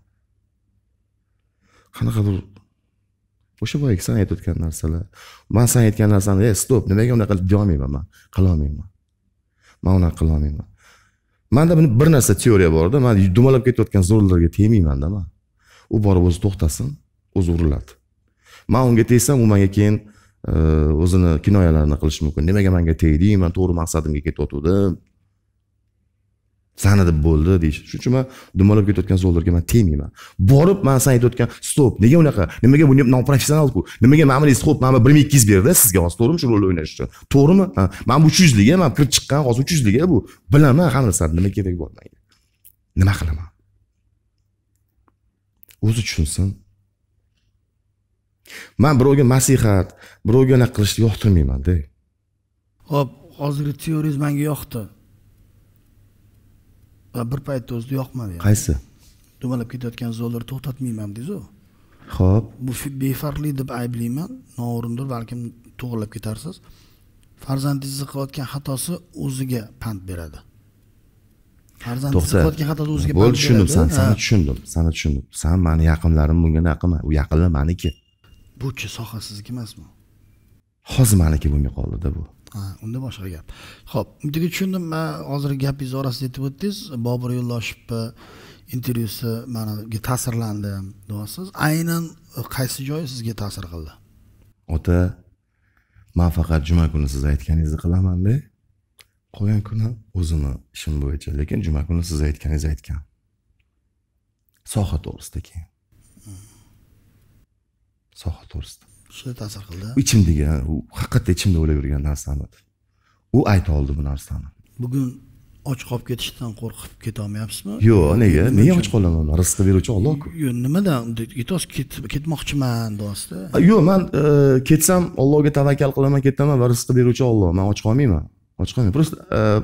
qanaqadir o'sha boyagi san aytayotgan narsalar man san aytgan narsani ey eh, stop nimaga unaqa deyolmayman man qilolmayman man unaqa qilolmayman manda buni bir narsa teoriya borda man dumalab ketayotgan zo'rlarga tegmaymanda man u borib o'zi to'xtasin o'zi uriladi man unga tegsam u manga keyin o'zini kinoyalarini qilishi mumkin nimaga manga tegdi man to'g'ri maqsadimga ketayotgandim sani deb bo'ldi deyish shuning uchun man dumalab ketayotgan zo'rlarga man tegmayman borib man san aytayotgan stop nega unaqa nimaga bu professionalku nimaga mana bunday stop mana bir ming ikki yuz berdi sizga hozir to'g'rimi shu rolni o'ynash uchun to'g'rimi mana bu uch yuzlik man kirib chiqqan hozir uch yuzlik bu bilaman hamma narsani nima keragi bor manga nima qilaman o'zi tushunsin man birovga maslahat birovga anaqa qilishni yoqtirmaymanda ho'p hozirgi teoriyangiz manga yoqdi va bir paytni o'zida yoqmadi qaysi dumalab ketayotgan zo'rlarni to'xtatmayman dedizu ho'p bu befarqlik deb ayblayman noo'rindir balkim to'g'irlab ketarsiz farzandingizni qilayotgan xatosi o'ziga pand beradi farzandingizni qilayotgan xatosi o'ziga pand bo'ldi tushundim sani seni tushundim sani tushundim san mani yaqinlarim bunga anaqa qilma u yaqinlar maniki bu chi soha sizniki emasmi hozir maniki bo'lmay qoldida bu ha unda boshqa gap ho'p bittaga tushundim man hozir gapingizni orasida aytib o'tdingiz bobur yo'ldoshevni intervyusi maniga ta'sirlandim deyapsiz aynan qaysi joyi sizga ta'sir qildi ota man faqat juma kuni siz aytganingizni qilamanda qolgan kuni o'zimni ishim bo'yicha lekin juma kuni siz aytganingizni aytgan soha to'g'risida keyin soha to'g'risida shu ta'sir qildi ichimdagi u haqiqatda ichimda o'ylab yurgan narsani u ayta oldi bu narsani bugun och qolib ketishdan qo'rqib ketolmayapsizmi yo'q nega nega och qolaman rizqni beruvchi ollohku yo'q nimadan aytasiz ketmoqchiman deyapsizda yo'q man e, ketsam ollohga tavakkal qilaman ketaman va rizqni beruvchi olloh man och qolmayman och qolmayman просто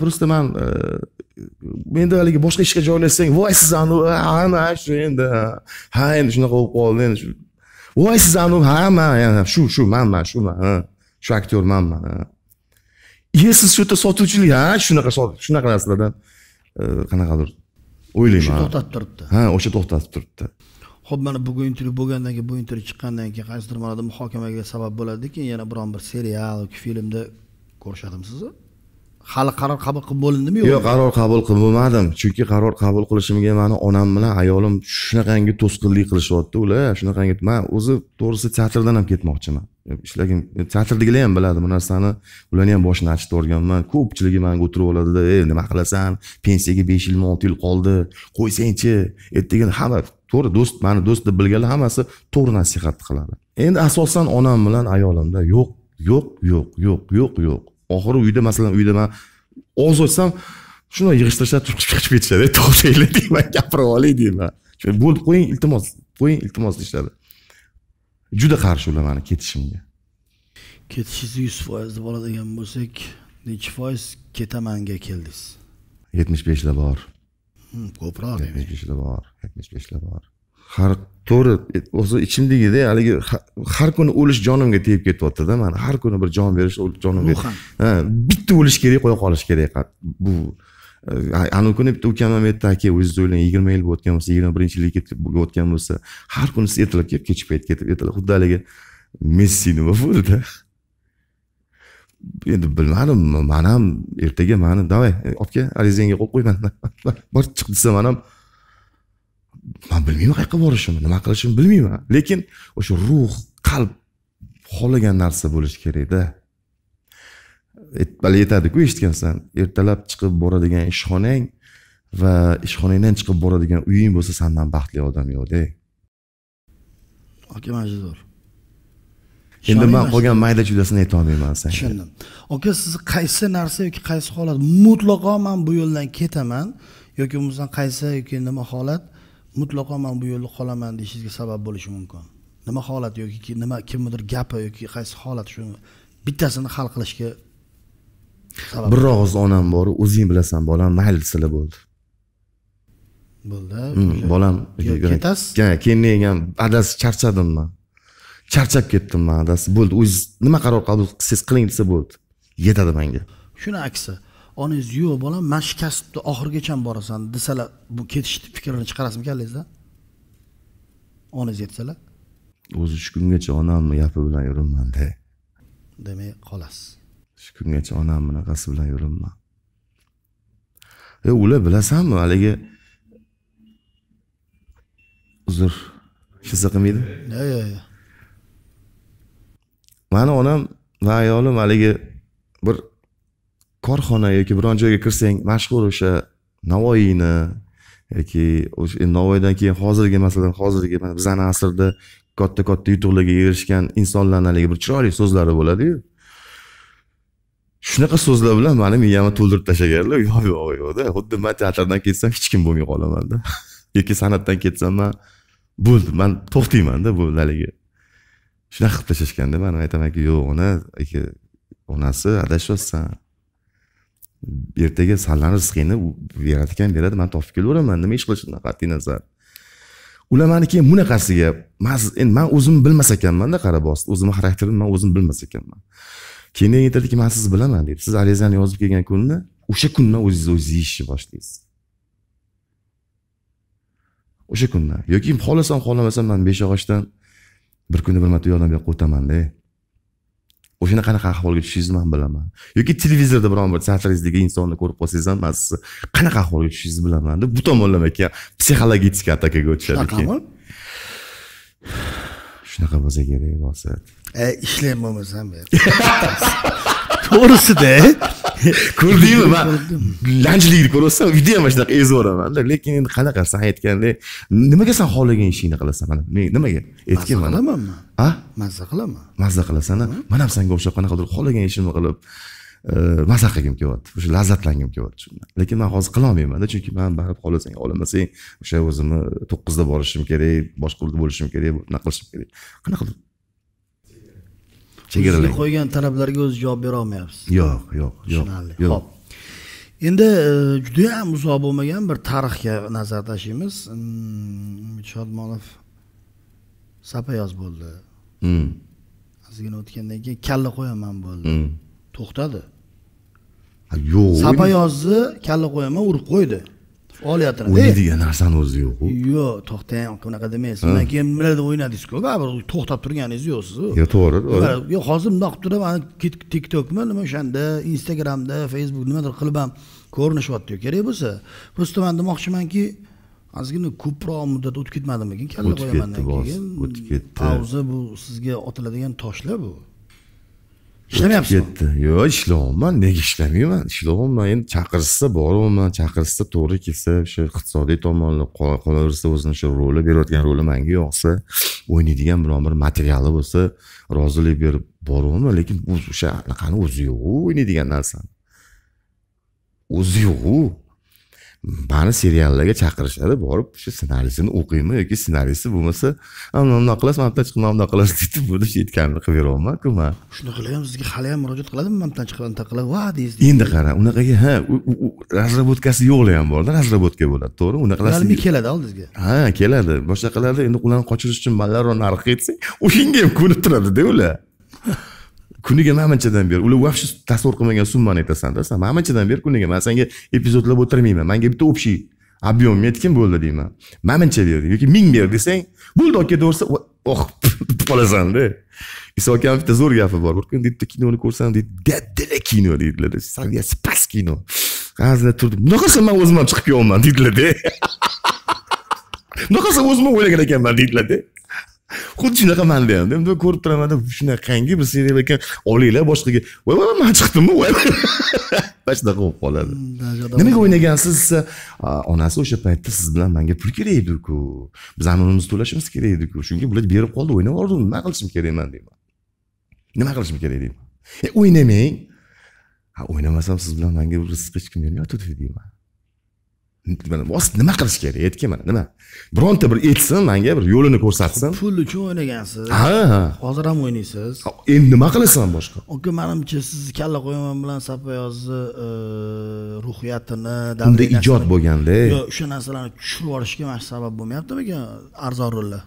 просто e, man e, endi haligi boshqa ishga joylashsang voy siz ana shu endi ha endi shunaqa bo'lib qoldi endi voy siz anavi ha man shu shu manman shuman shu aktyor manman e siz shu yerda sotuvchilik ha shunaqa shunaqa narsalardan qanaqadir o'ylayman o'sha to'xtatib turibdi ha o'sha to'xtatib turibdi ho'p mana bu intervyu bo'lgandan keyin bu intervyu chiqqandan keyin qaysidir ma'noda muhokamaga sabab bo'ladiki yana biron bir serial yoki filmda ko'rishadimi sizni hali qaror qabul qilib bo'lindimi yo'q yo'q qaror qabul qilib bo'lmadim chunki qaror qabul qilishimga mani onam bilan ayolim shunaqangi to'sqinlik qilishyapti ular shunaqangi man o'zi to'g'risi teatrdan ham ketmoqchiman ishlagim e, teatrdagilar ham biladi bu narsani ularni ham boshini achitib yuborganman ko'pchiligi manga o'tirib oladida ey nima qilasan pensiyaga besh yilmi olti yil qoldi qo'ysangchi ertaga hamma to'g'ri do'st mani do'st deb bilganlar hammasi to'g'ri nasihat qiladi endi asosan onam bilan ayolimda yo'q yo'q yo'q yo'q yo'q yo'q oxiri uyda masalan uyda man og'iz ochsam shundoq yig'ishtirishadi chiqib ketishadi to'g'ri deyman gapirib olay deyman bo'ldi qo'ying iltimos qo'ying iltimos deyishadi juda qarshi ular mani ketishimga ketishingizni yuz foizni deb bo'lsak nechi foiz ketamanga keldingiz yetmish beshlar bor hmm, ko'proq yetmish beshlar bor yetmish beshlar bor har to'g'ri o'zi ichimdagida haligi har kuni o'lish jonimga tegib ketyaptida mani har kuni bir jon berish jonimga ha bitta o'lish kerak qo'ya qolish kerak bu anavi kuni bitta ukam ham aytdi aka o'zingizni o'ylang yigirma yil bo'layotgan bo'lsa yigirma birinchi yilga ketib bo'layotgan bo'lsa har kuni siz ertalab kelib kechki payt ketib ertalab xuddi haligi messi nima bo'ldida endi bilmadim man ham ertaga mani давай oka arizangga qo'yib qo'yman bor chiq desa man ham man bilmayman qayerga borishimni nima qilishimni bilmayman lekin o'sha ruh qalb xohlagan narsa bo'lishi kerakda hali aytadiku eshitgansan ertalab chiqib boradigan ishxonang va ishxonangdan chiqib boradigan uying bo'lsa sandan baxtli odam yo'qda aka majidor endi man qolgan mayda chuydasini aytolmayman senga tushundim aka sizni qaysi narsa yoki qaysi holat mutlaqo man bu yo'ldan ketaman yoki bo'lmasam qaysi yoki nima holat mutlaqo man bu yo'lda qolaman deyishingizga sabab bo'lishi mumkin nima holat yoki nima kimnidir gapi yoki qaysi holat shuni bittasini hal qilishga sabab bir og'iz onam bor o'zing bilasan bolam mayli desalar bo'ldi bo'ldi hmm, bolam ketasiz keyin ham adasi charchadim man charchab ketdim man adasi bo'ldi o'ziz nima qaror qabul qilsangiz qiling desa bo'ldi yetadi manga shuni aksi onangiz yo'q bolam mana shu kasbni oxirigacha borasan desalar bu ketishni fikrini chiqarasizmi kallangizdan onangiz aytsalar o'zi shu kungacha onamni gapi bilan yuribmanda demak qolasiz shu kungacha onamni bunaqasi bilan yuribman e ular bilasanmi haligi uzr hissa qilmaydi yo'q yo'q mani onam va ayolim haligi bir korxona yoki biron joyga kirsang mashhur o'sha navoiyni yoki o'sha navoiydan keyin hozirgi masalan hozirgi mana bizani asrda katta katta yutuqlarga erishgan insonlarni haligi bir chiroyli so'zlari bo'ladiyu shunaqa so'zlar bilan mani miyamni to'ldirib tashlaganlar yo'q yo'q yo'qda xuddi man teatrdan ketsam hech kim bo'lmay qolamanda yoki san'atdan ketsam man bo'ldi man to'xtaymanda bo'ldi haligi shunaqa qilib tashlashganda man aytamanki yo'q ona onasi adashyapsan ertaga sallani rizqingni beradi ekan beradi man topib kelaveraman nima ish qilishidan qat'iy nazar ular mani keyin bunaqasiga man endi man o'zim bilmas ekanmanda qara bos o'zimni xarakterimni man o'zim bilmas ekanman keyin aytadiki man sizni bilaman deydi siz arizani yozib kelgan kunni o'sha kundan o'zingizni o'zingiz yeyishni boshlaysiz o'sha kundan yoki xohlasam xohlamasam man beshyog'ochdan bir kunda bir marta u yoqdan bu yoqqa o'tamanda o'shani qanaqa ahvolga tushishingizni man bilaman yoki televizorda biron bir teatrningizdagi insonni ko'rib qolsangiz ham man sizni qanaqa ahvolga tushishingizni bilaman deb bu tomonlama keyin psixologik atakaga o'tishadi shunaqami shunaqa bo'lsa kerak rosa e, ishlayman bo'lmasam to'g'risida ko'rdingmi man lanjlikni ko'ryapsan uyda ham mana shunaqa ezoraman lekin endi qanaqa san aytgandek nimaga san xohlagan ishingni qilasan mana men nimaga aytgin mana qilamanmi a mazza qilaman mazza qilasan man ham sanga o'xshab qanaqadir xohlagan ishimni qilib e, mazza qilgim kelyapti o'sha lazzatlangim kelyapti shundan lekin man hozir qilolmaymanda chunki man baribir xohlasang xohlamasang o'sha o'zimni to'qqizda borishim kerak boshqa bo'lishim kerak bunaqa qilishim kerak qanaqadir chegaralangan qo'ygan talablarga o'zi javob bera olmayapsiz yo'q yo'q yo'q tushunarli ho'p endi e, judayam uzoq bo'lmagan bir tarixga nazar tashlaymiz mm, shodmonov sapayoz bo'ldi ozgina mm. o'tgandan keyin kalla qo'yaman bo'ldi mm. to'xtadi yo'q sapayozni kalla qo'yaman urib qo'ydi olyaptilar o'ynaydigan narsani o'zi yo'qku yo'q to'xtang unaqa demaysiz undan keyin nimalarda o'ynadingizku to'xtab turganingiz yo'q sizu yo'q to'g'ri yo'q hozir bundoq qilib turaman tiktokmi nima o'shanda instagramda facebook nimadir qilib ham ko'rinishyapti kerak bo'lsa просто man demoqchimanki ozgina ko'proq muddat o'tib ketmadimikin kalla qo'yamandan keyin o'tib ketdi pauza bu sizga otiladigan toshlar bu ishlamayapsizmi ketdi yo'q ishlayapman nega ishlamayman ishlayapman endi chaqirishsa boraman chaqirishsa to'g'ri kelsa o'sha iqtisodiy tomonini qolaversa o'zini o'sha roli berayotgan roli manga yoqsa o'ynaydigan biron bir materiali bo'lsa rozilik berib boraman lekin o'sha anaqani o'zi yo'qu o'ynaydigan narsani o'zi yo'qu mani seriallarga chaqirishadi borib o'sha ssenariysini o'qiymi yoki ssenariysi bo'lmasa mana bunaqa qilasiz mana bundan chiqib mana bunaqa qilasiz deydi buni hech aytganimni qilib beryapmanku man qilib ham sizga hali ham murojaat qiladimi mana bundan chiqib anaqa qilib va deysiz endi qara unaqaga ha razrabotkasi yo'qlar ham borda razrabotka bo'ladi to'g'rimi unaqalar keladi oldingizga ha keladi boshqa qiladi endi ularni qochirish uchun ballaroq narx aytsak o'shanga ham ko'nib turadida ular kuniga mamanchadan ber ular вообще tasavvur qilmagan summani aytasanda san mamanchadan ber kuniga man senga epizodlab o'tirmayman manga bitta общий объем aytgin bo'ldi deyman mamancha ber yoki ming ber desang bo'ldi olib ketaversa o'qib oh, qolasanda iso akani bitta zo'r gapi bor bir kun bitta kinoni ko'rsam deydi dadala kino deydilar saviyasi past kino hazilda turdim qilsa man o'zim ham chiqib kelyapman deydilarda qilsa o'zim ham o'ylagan ekanman deydilarda xuddi shunaqa manda ham endi ko'rib turmanda shunaqangi bir seriyal ekan olinglar boshqaga voy voy man chiqdimmi voy mana shunaqa bo'lib qoladi hmm, nimaga o'ynagansiz desa onasi o'sha paytda siz bilan manga pul kerak ediku biz anonimizni to'lashimiz kerak ediku shunga bular berib qoldi o'ynab yubordim nima qilishim kerakman deyman nima qilishim kerak deyman e o'ynamang ha o'ynamasam siz bilan manga rizq hech kim bermayotgandi deyman mana nima qilish kerak aytgin mana nima bironta bir aytsin manga bir yo'lini ko'rsatsin pul uchun o'ynagansiz ha hozir ham o'ynaysiz endi nima qilasan boshqa aka manimcha sizni kalla qo'yman bilan sapoyozni e, ruhiyatini unda ijod bo'lganda yo'q o'sha narsalarni tushirib yuborishga mana shu sabab bo'lmayaptimikan arzon rollar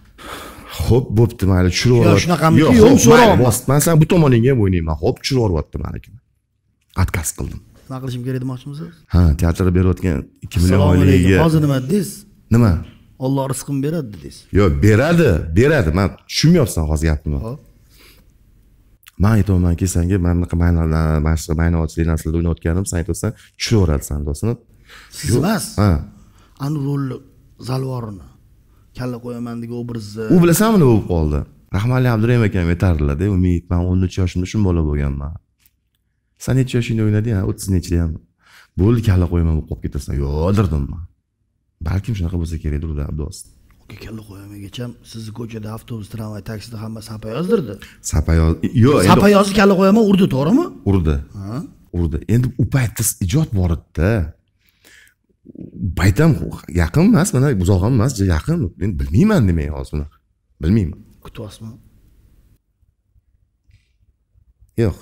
ho'p bo'pti mayli tushirib yuboryapti shunaqami yo'q so'rayapman man sani bu tomoningga ham o'ynayman ho'p tushirib yuboryapti manikini отказ qildim nima qilishim kerak demoqchimisiz ha teatrga berayotgan ikki million oyligiga hozir nima dedingiz nima olloh rizqimni beradi dedingiz yo'q beradi beradi man tushunmayapsan hozir gapimni man aytyapmanki sanga man bunaqa mana maynovatchilik narsalarda o'ynayotganim sen aytyapsan tushiraveradi do'stini siz emas ha ani rolni zalvorini kalla qo'yaman degan obrazni u bilasanmi nima bo'lib qoldi rahmatli abdurahim akam aytardilarda umid man o'n uch yoshimda shum bola bo'lganman san nechi yoshingda o'ynading ha o'ttiz nechida ham bo'ldi kalla qo'yaman bo'lib qolib ketasan yo'q man balkim shunaqa bo'lsa kerak durda abduvosit aka kalla qo'yamagacha sizni ko'chada avtobus tramvay taksida hamma sapa yozdirdi sapa yoz yo'q sapa kalla qo'yaman urdi to'g'rimi urdi urdi endi u paytda ijod bor edida ham yaqin emas mana uzoq ham emas yaqin men bilmayman demay hozir bunaqa bilmayman kutyapsizmi yo'q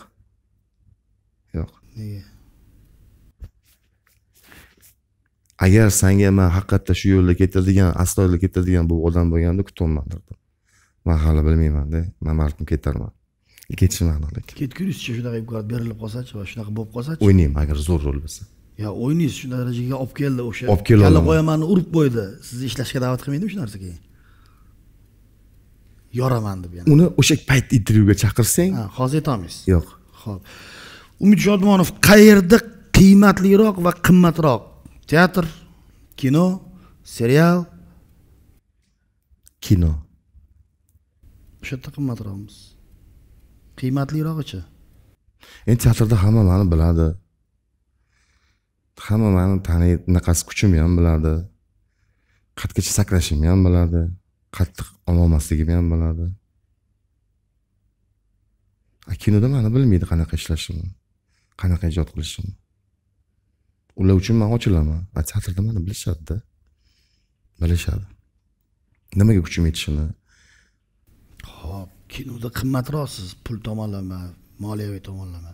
agar sanga man haqiqatda shu yo'lda ketadigan astoydil ketadigan bu odam bo'lganda kutolmadim man hali bilmaymanda man balkim ketarman ketishim aniq lekin ketgurisichi shunaqa imkoniyat berilib qolsachi va shunaqa bo'lib qolsachi o'ynayman agar zo'r rol bo'lsa yo o'ynaysiz shu darajaga olib keldi o'sha olib kela kalla qo'yamanni urib qo'ydi sizni ishlashga da'vat qilmaydimi shu narsa keyin yoraman deb yana uni o'sha payt intervyuga chaqirsang hozir aytolmaysiz yo'q ho'p umid shodmonov qayerda qiymatliroq va qimmatroq teatr kino serial kino o'sha yerda qimmatroqmiz qiymatlirog'ichi endi teatrda hamma mani biladi hamma mani taniydi unaqasi kuchimni ham biladi qatgacha sakrashimni ham biladi qattiq ololmasligimni ham biladi a kinoda mani bilmaydi qanaqa ishlashimni qanaqa ijod qilishimni ular uchun man ochilaman a teatrda mani bilishadida bilishadi nimaga kuchim yetishini ho'p kinoda qimmatroq siz pul tomonlama moliyaviy tomonlama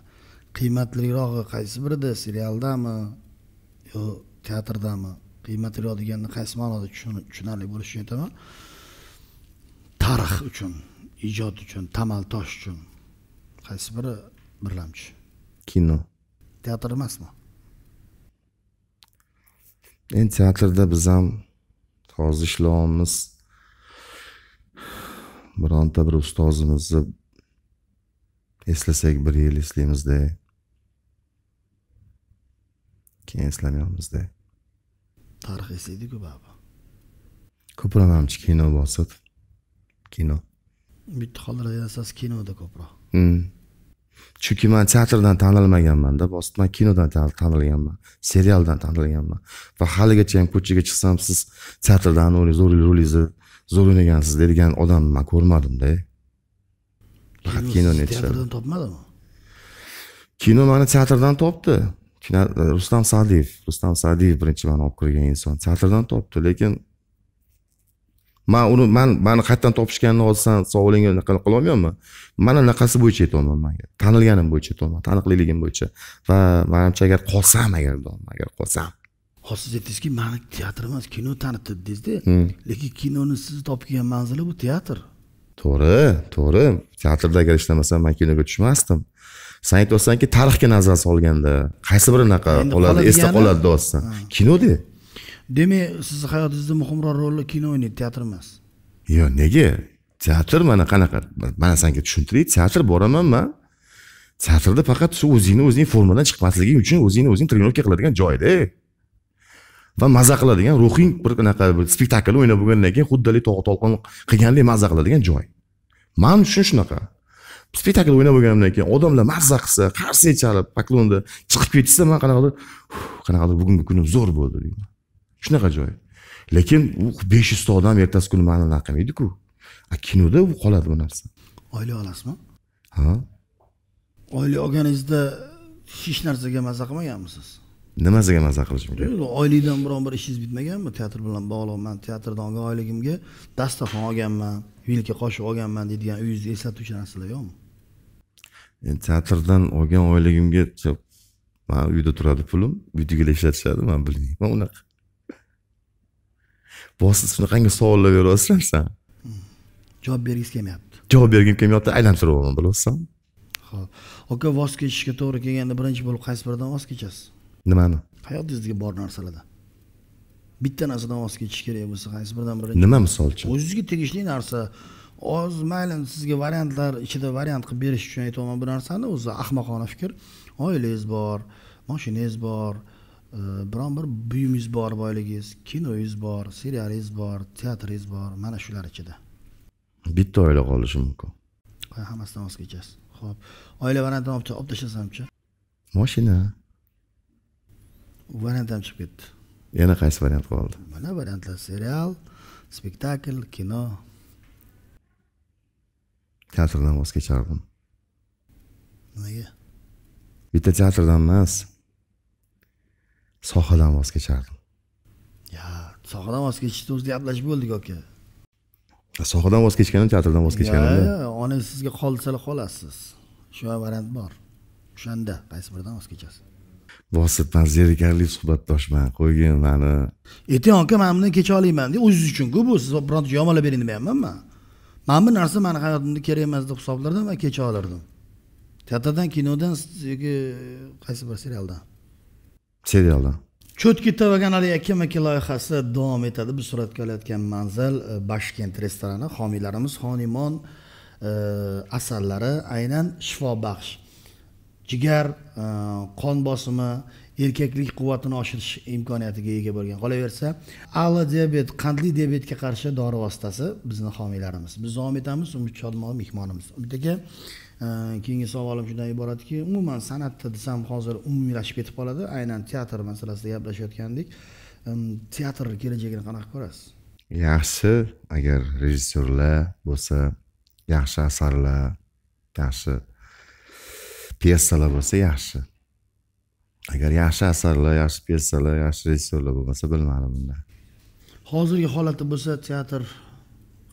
qiymatlirog'i qaysi birida serialdami yo teatrdami qiymatliroq deganni qaysi ma'noda tushunarli bo'lishini aytaman tarix uchun ijod uchun tamal tosh uchun qaysi biri birlamchi kino teatr emasmi endi teatrda biz ham hozir ishlayapmiz bironta bir ustozimizni eslasak bir yil eslaymizda keyin eslamayapmizda tarix eslaydiku baribir ko'proq manimcha kino bosadi kino bitta holat kinoda ko'proq chunki man teatrdan tanilmaganmanda bosib man kinodan tanilganman serialdan tanilganman va haligacha ham ko'chaga chiqsam siz teatrdan rolingizni zo'r o'ynagansiz deydigan odamni man ko'rmadimda faqat kinoni teatrdan topmadimi kino mani teatrdan topdi rustam sadiyev rustam sadiyev birinchi mani olib kirgan inson teatrdan topdi lekin man uni man mani qayerdan topishganini hozir savolingga anaqa qila olmayapman man anaqasi bo'yicha aytyapman man tanilganim bo'yicha aytyapman taniqliligim bo'yicha va manimcha agar qolsam agar agar qolsam hozir siz aytdingizki mani teatr emas kino tanitib dedingizda hmm. lekin kinoni sizni topib kelgan manzili bu teatr to'g'ri to'g'ri teatrda agar ishlamasam man kinoga tushmasdim san aytyapsanki tarixga nazar solganda qaysi biri anaqa qoladi esda qoladi deyapsan kinoda demak sizni hayotingizda muhimroq rolda kino o'ynaydi teatr emas yo'q nega teatr mana qanaqa mana sanga tushuntiray teatr boraman man teatrda faqat shu o'zingni o'zing formadan chiqmasliging uchun o'zingni o'zing тренировка qiladigan joyda e. va maza qiladigan ruhing bir anaqa bir spektakl o'ynab bo'lgandan keyin xuddalik tog' tolqon qilgandek maza qiladigan joy man uchun shunaqa spektakl o'ynab bo'lganimdan keyin odamlar mazza qilsa qarsak chalib poklonda chiqib ketishsa man qanaqadir qanaqadir bugungi kunim zo'r bo'ldi deyman shunaqa joy lekin u besh yuzta odam ertasi kuni ma'no qilmaydiku a kinoda u qoladi bu narsa oylik olasizmi ha oylik olganingizda hech narsaga maza qilmaganmisiz nimasiga maza qilishim kerak oylikdan biron bir ishingiz bitmaganmi teatr bilan bog'liq man teatrdan olgan oyligimga dasturxon olganman vilka qoshiq olganman deydigan uyingizni eslatuvchi narsalar yo'qmi endi teatrdan olgan oyligimga man uyda turadi pulim uydagilar ishlatishadi man bilmayman unaqa voy siz qanaqangi savollar beryapsizlar san javob bergingiz kelmayapti javob bergim kelmayapti aylantiryapman bilyapsizmi ho'p aka voz kechishga to'g'ri kelganda birinchi bo'lib qaysi biridan voz kechasiz nimani hayotingizdagi bor narsalardan bitta narsadan voz kechish kerak bo'lsa qaysi biridan birinchi nima misol uchun o'zizga tegishli narsa hozir mayli sizga variantlar ichida variant qilib berish uchun aytyapman bu narsani o'zi ahmoqona fikr oilangiz bor moshinangiz bor biron bir buyumingiz bor boyligingiz kinoyingiz bor serialingiz bor teatringiz bor mana shular ichida bitta oila qolishi mumkin hammasidan voz kechasiz ho'p oila varantini olib tashlasamchi moshina variant ham chiqib ketdi yana qaysi variant qoldi mana variantlar serial spektakl kino teatrdan voz kechardim nimaga bitta teatrdan emas sohadan voz kechardim ya sohadan voz kechishni o'zi gaplashib bo'ldik aka sohadan voz kechganim teatrdan voz kechganimda onangiz sizga qolsalar qolasiz shu variant bor o'shanda qaysi biridan voz kechasiz bosibman zerikarli suhbatdoshman qo'ygin mani ayting aka man bundan kecha olmayman o'zingiz uchunku bu siz birorta yomonlab bering demayapman man mana bu narsa mani hayotimda kerak emas deb hisoblardim va kecha olardim teatrdan kinodan yoki qaysi bir serialdan serialdan cho'tki va kanali yakkam aka loyihasi davom etadi biz suratga olayotgan manzil e, bashkent restorani homiylarimiz xonimon e, asarlari aynan shifobaxsh jigar e, qon bosimi erkaklik quvvatini oshirish imkoniyatiga ega bo'lgan qolaversa ala diabet qandli diabetga qarshi dori vositasi bizni homiylarimiz biz davom etamiz umid shodmonov mehmonimiz umid aka keyingi savolim shundan iboratki umuman san'atda desam hozir umumiylashib ketib qoladi aynan teatr masalasida gaplashayotgandik teatr kelajagini qanaqa ko'rasiz yaxshi agar rejissyorlar bo'lsa yaxshi asarlar yaxshi pyesalar bo'lsa yaxshi agar yaxshi asarlar yaxshi pyesalar yaxshi rejissyorlar bo'lmasa bilmadim unda hozirgi holati bo'lsa teatr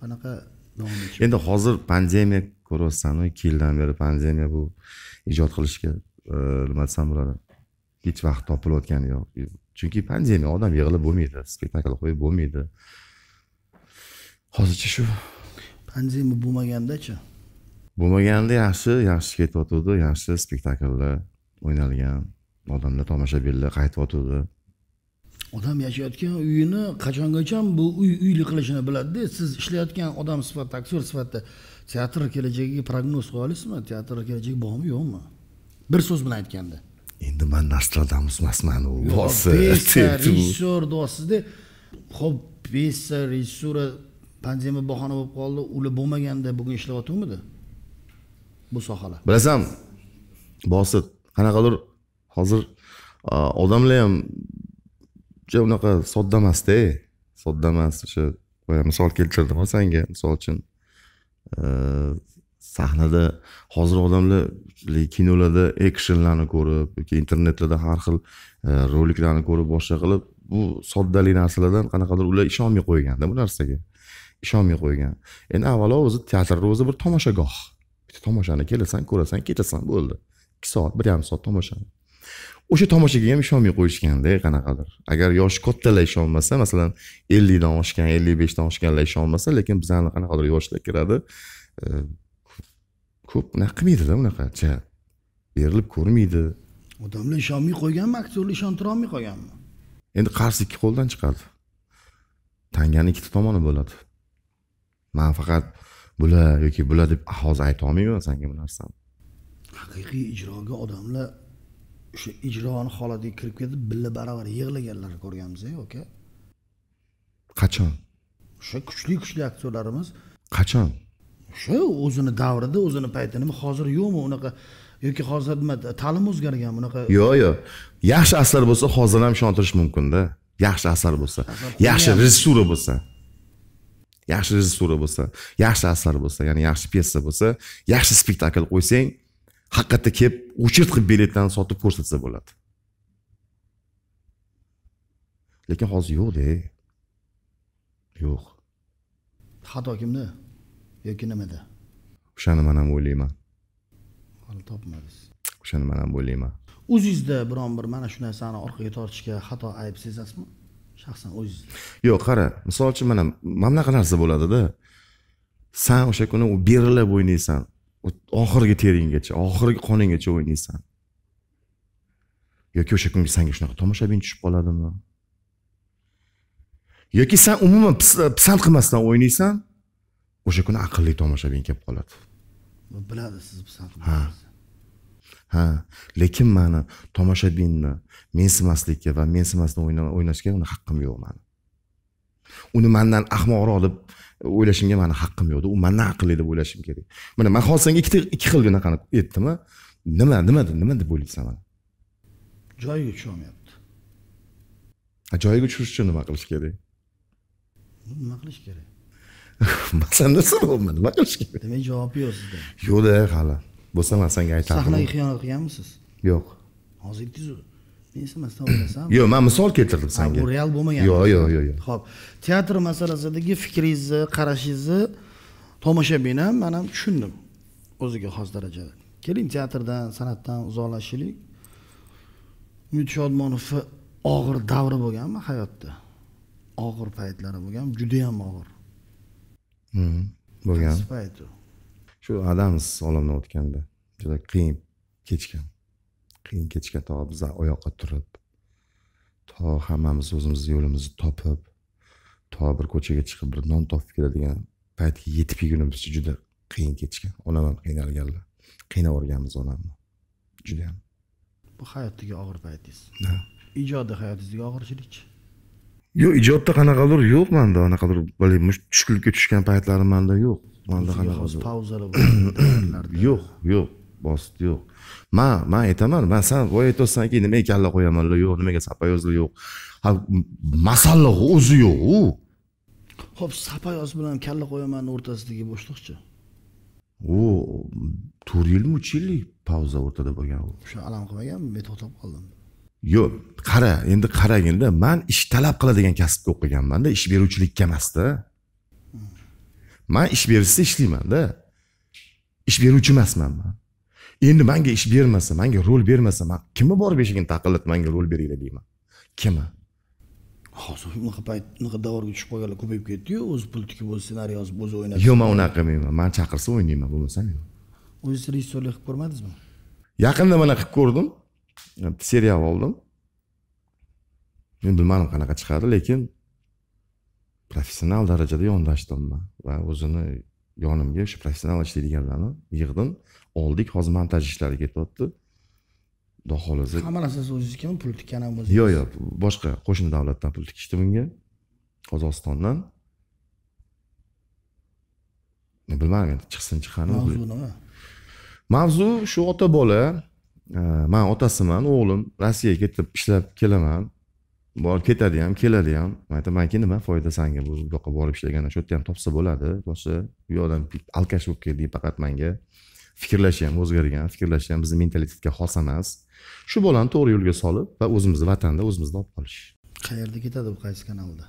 qanaqa davom endi hozir pandemiya ko'ryapsizlarmi ikki yildan beri pandemiya bu ijod qilishga e, nima desam bo'ladi hech vaqt topilayotgani yo'q chunki pandemiya odam yig'ilib bo'lmaydi spektakl qo'yib bo'lmaydi hozircha shu pandemiya bo'lmagandachi bo'lmaganda yaxshi yaxshi ketyotgandi yaxshi spektakllar o'ynalgan odamlar tomoshabinlar qaytyotgandi odam yashayotgan uyini qachongacha bu uy uylik qilishini biladida siz ishlayotgan odam sifatida aktyor sifatida teatr kelajagiga prognoz qila olasizmi teatr kelajagi bormi yo'qmi bir so'z bilan aytganda endi man nostradamus emasman u rejissyor deyapsizda ho'p pesa rejissura pandemiya bahona bo'lib qoldi ular bo'lmaganda bugun ishlayotganmidi bu sohalar bilasanmi bosit qanaqadir hozir odamlar ham unaqa sodda emasda sodda emas o'sha misol keltirdim senga misol uchun sahnada hozir odamlar kinolarda ekshenlarni ko'rib yoki internetlarda har xil e, roliklarni ko'rib boshqa qilib bu soddalik narsalardan qanaqadir ular ishonmay qo'yganda bu narsaga ishonmay qo'ygan endi avvalo o'zi teatrni o'zi bir tomoshagoh bitta tomoshani kelasan ko'rasan ketasan bo'ldi ikki soat bir yarim soat tomoshani o'sha tomoshaga ham ishonmay qo'yishganda qanaqadir agar yoshi kattalar ishonmasa masalan ellikdan oshgan ellik beshdan oshganlar ishonmasa lekin bizani qanaqadir yoshlar kiradi e, ko'p unaqa qilmaydida unaqacha berilib ko'rmaydi odamlar ishonmay qo'yganmi aktyorlar ishontira olmay qolganmi endi qarz ikki qo'ldan chiqadi tangani ikkita tomoni bo'ladi man faqat bular yoki bular deb hozir aytolmayman olmayman senga bu narsani haqiqiy ijroga odamlar o'sha ijroni holatiga kirib ketib billa baravar yig'laganlarni ko'rganmiz aka qachon o'sha kuchli kuchli aktyorlarimiz qachon o'sha o'zini davrida o'zini paytida nima hozir yo'qmi unaqa yoki hozir nima ta'lim o'zgarganmi unaqa yo'q yo'q yaxshi asar bo'lsa hozir ham ishontirish mumkinda yaxshi asar bo'lsa yaxshi rejissura bo'lsa yaxshi rejissura bo'lsa yaxshi asar bo'lsa ya'ni yaxshi pyesa bo'lsa yaxshi spektakl qo'ysang haqiqatda kelib очередь qilib biletlarni sotib ko'rsatsa bo'ladi lekin hozir yo'qda yo'q xato kimda yoki nimada o'shani man ham o'ylayman hali topmadiz o'shani man ham o'ylayman o'zingizda biron bir mana shu narsani orqaga tortishga xato ayb sezasizmi shaxsan o'zingiz yo'q qara misol uchun mana mana bunaqa narsa bo'ladida san o'sha kuni berilib o'ynaysan oxirgi teringgacha oxirgi qoningacha o'ynaysan yoki o'sha kungi sanga shunaqa tomoshabin tushib qoladimi yoki san umuman pisand qilmasdan o'ynaysan o'sha kuni aqlli tomoshabin kelib qoladi biladi siz pisand ha ha lekin mani tomoshabinni mensimaslikka va mensimasdan o'ynashga uni haqqim yo'q mani uni mandan ahmoqroq deb o'ylashimga mani haqqim yo'qda u mandan aqlli deb o'ylashim kerak mana man hozir senga ikkita ikki xil bunaqani aytdimi nima nima nima deb o'ylaysan mana joyiga tushmayapti joyiga tushirish uchun nima qilish kerak nima qilish kerak masalani so'rayapman nima qilish kerak demak javobi yo'q sizda yo'qda hali bo'lsa man senga aytaman sahnaga xiyonat qilganmisiz yo'q hozir aytdingizu men o'ylasam yo'q man misol keltirdim sanga bu real bo'lmagan yo'q yo'q yo'q ho'p teatr masalasidagi fikringizni qarashingizni tomoshabin ham man ham tushundim o'ziga xos darajada keling teatrdan san'atdan uzoqlashaylik umid shodmonovni og'ir davri bo'lganmi hayotda og'ir paytlari bo'lgan juda yam og'ir bo'lgan payt shu adamiz olamdan o'tganda juda qiyin kechgan qiyin kechga to biz oyoqqa turib to hammamiz o'zimizni yo'limizni topib to bir ko'chaga chiqib bir non topib keladigan paytga yetib kelguni juda qiyin kechgan onam ham qiynalganlar qiynayuborganmiz onamni judayam bu hayotdagi og'ir paytingiz ijodiy hayotingizdagi og'irchilik yo'q ijodda qanaqadir yo'q manda anaqadir tushkunlikka tushgan paytlarim manda yo'q manda qanaqa pauzalar yo'q yo'q bosit yo'q man man aytaman man san voy aytyapsanki nimaga kalla qo'yamanlar yo'q nimaga sapayozlar yo'q masalliq o'zi yo'q u ho'p sapayoz bilan kalla qo'yaman o'rtasidagi bo'shliqchi u to'rt yilmi uch yillik pauza o'rtada bo'lgan u o'sha alam qilmaganmi men to'xtab qoldim yo'q qara endi qaraginda man ish talab qiladigan kasbga o'qiganmanda ish beruvchilikka emasda hmm. man ish berishsa ishlaymanda ish beruvchi emasman man endi manga ish bermasa manga rol bermasa man kimni borib eshigini taqillatib manga rol beringlar deyman kimni hozir unaqa payt unaqa davrga tushib qolganlar ko'payib ketdiyu o'zi pul tikib o'zi ssenariy yozib o'zi o'ynab yo'q man unaqa qilmayman mani chaqirsa o'ynayman bo'lmasam yo'q o'zingiz rejissyorlik qilib ko'rmadingizmi yaqinda mana qilib ko'rdim serial oldim men bilmadim qanaqa chiqadi lekin professional darajada yondashdim man va o'zini yonimga o'sha professional ishlaydiganlarni yig'dim oldik hozir montaj ishlari ketyapti xudo xohlasa hamma narsasi o'ziznikimi pul tikkan ham o'zingiz yo'q yo'q boshqa qo'shni davlatdan pul tikishdi bunga qozog'istondan bilmadim endi chiqsin chiqqani mavzu nima mavzu shu ota bola e, man otasiman o'g'lim rossiyaga ketib ishlab kelaman borib ketadi ham keladi ham man aytamanki nima foyda sanga bu yoqqa borib ishlagandan shu yerda ham topsa bo'ladi boshqa bu yoqdan alkash bo'lib kelding faqat manga fikrlashi ham o'zgargan fikrlashi ham bizni mentalitetga xos emas shu bolani to'g'ri yo'lga solib va o'zimizni vatanda o'zimizni olib qolish qayerda ketadi bu qaysi kanalda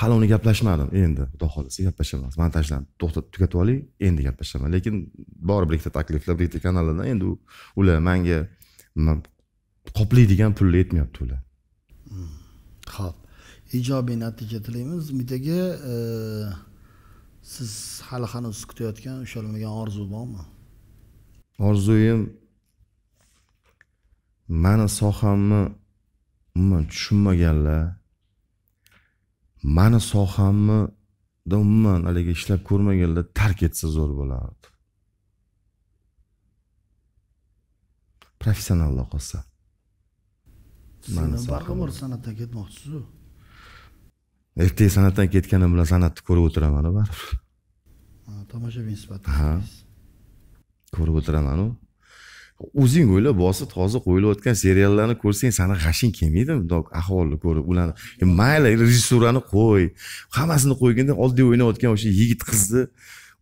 hali uni gaplashmadim endi xudo xohlasa gaplashamiz montajlarni to'xtatib tugatib olaylik endi gaplashaman lekin bor bir ikkita takliflar bir ikkita kanallardan endi ular manga qoplaydigan pulni yetmayapti ular hmm, ho'p ijobiy natija tilaymiz umid aka e, siz hali hanuz kutayotgan ushalmagan orzu bormi orzuim mani sohamni umuman tushunmaganlar mani sohamni umuman haligi ishlab ko'rmaganlar tark etsa zo'r bo'lardi professionalda qolsa mani barqamor san'atdan ketmoqchisizu ertaga san'atdan ketganim bilan san'atni ko'rib o'tiraman baribir tomoshabin sifatida ha ko'rib o'tiramanu o'zing o'ylab bosib hozir qo'yilayotgan seriallarni ko'rsang sani g'ashing kelmaydimi mundoq ahvolni ko'rib ularni e, mayli rejissurani qo'y hammasini qo'yganda oddiy o'ynayotgan o'sha yigit qizni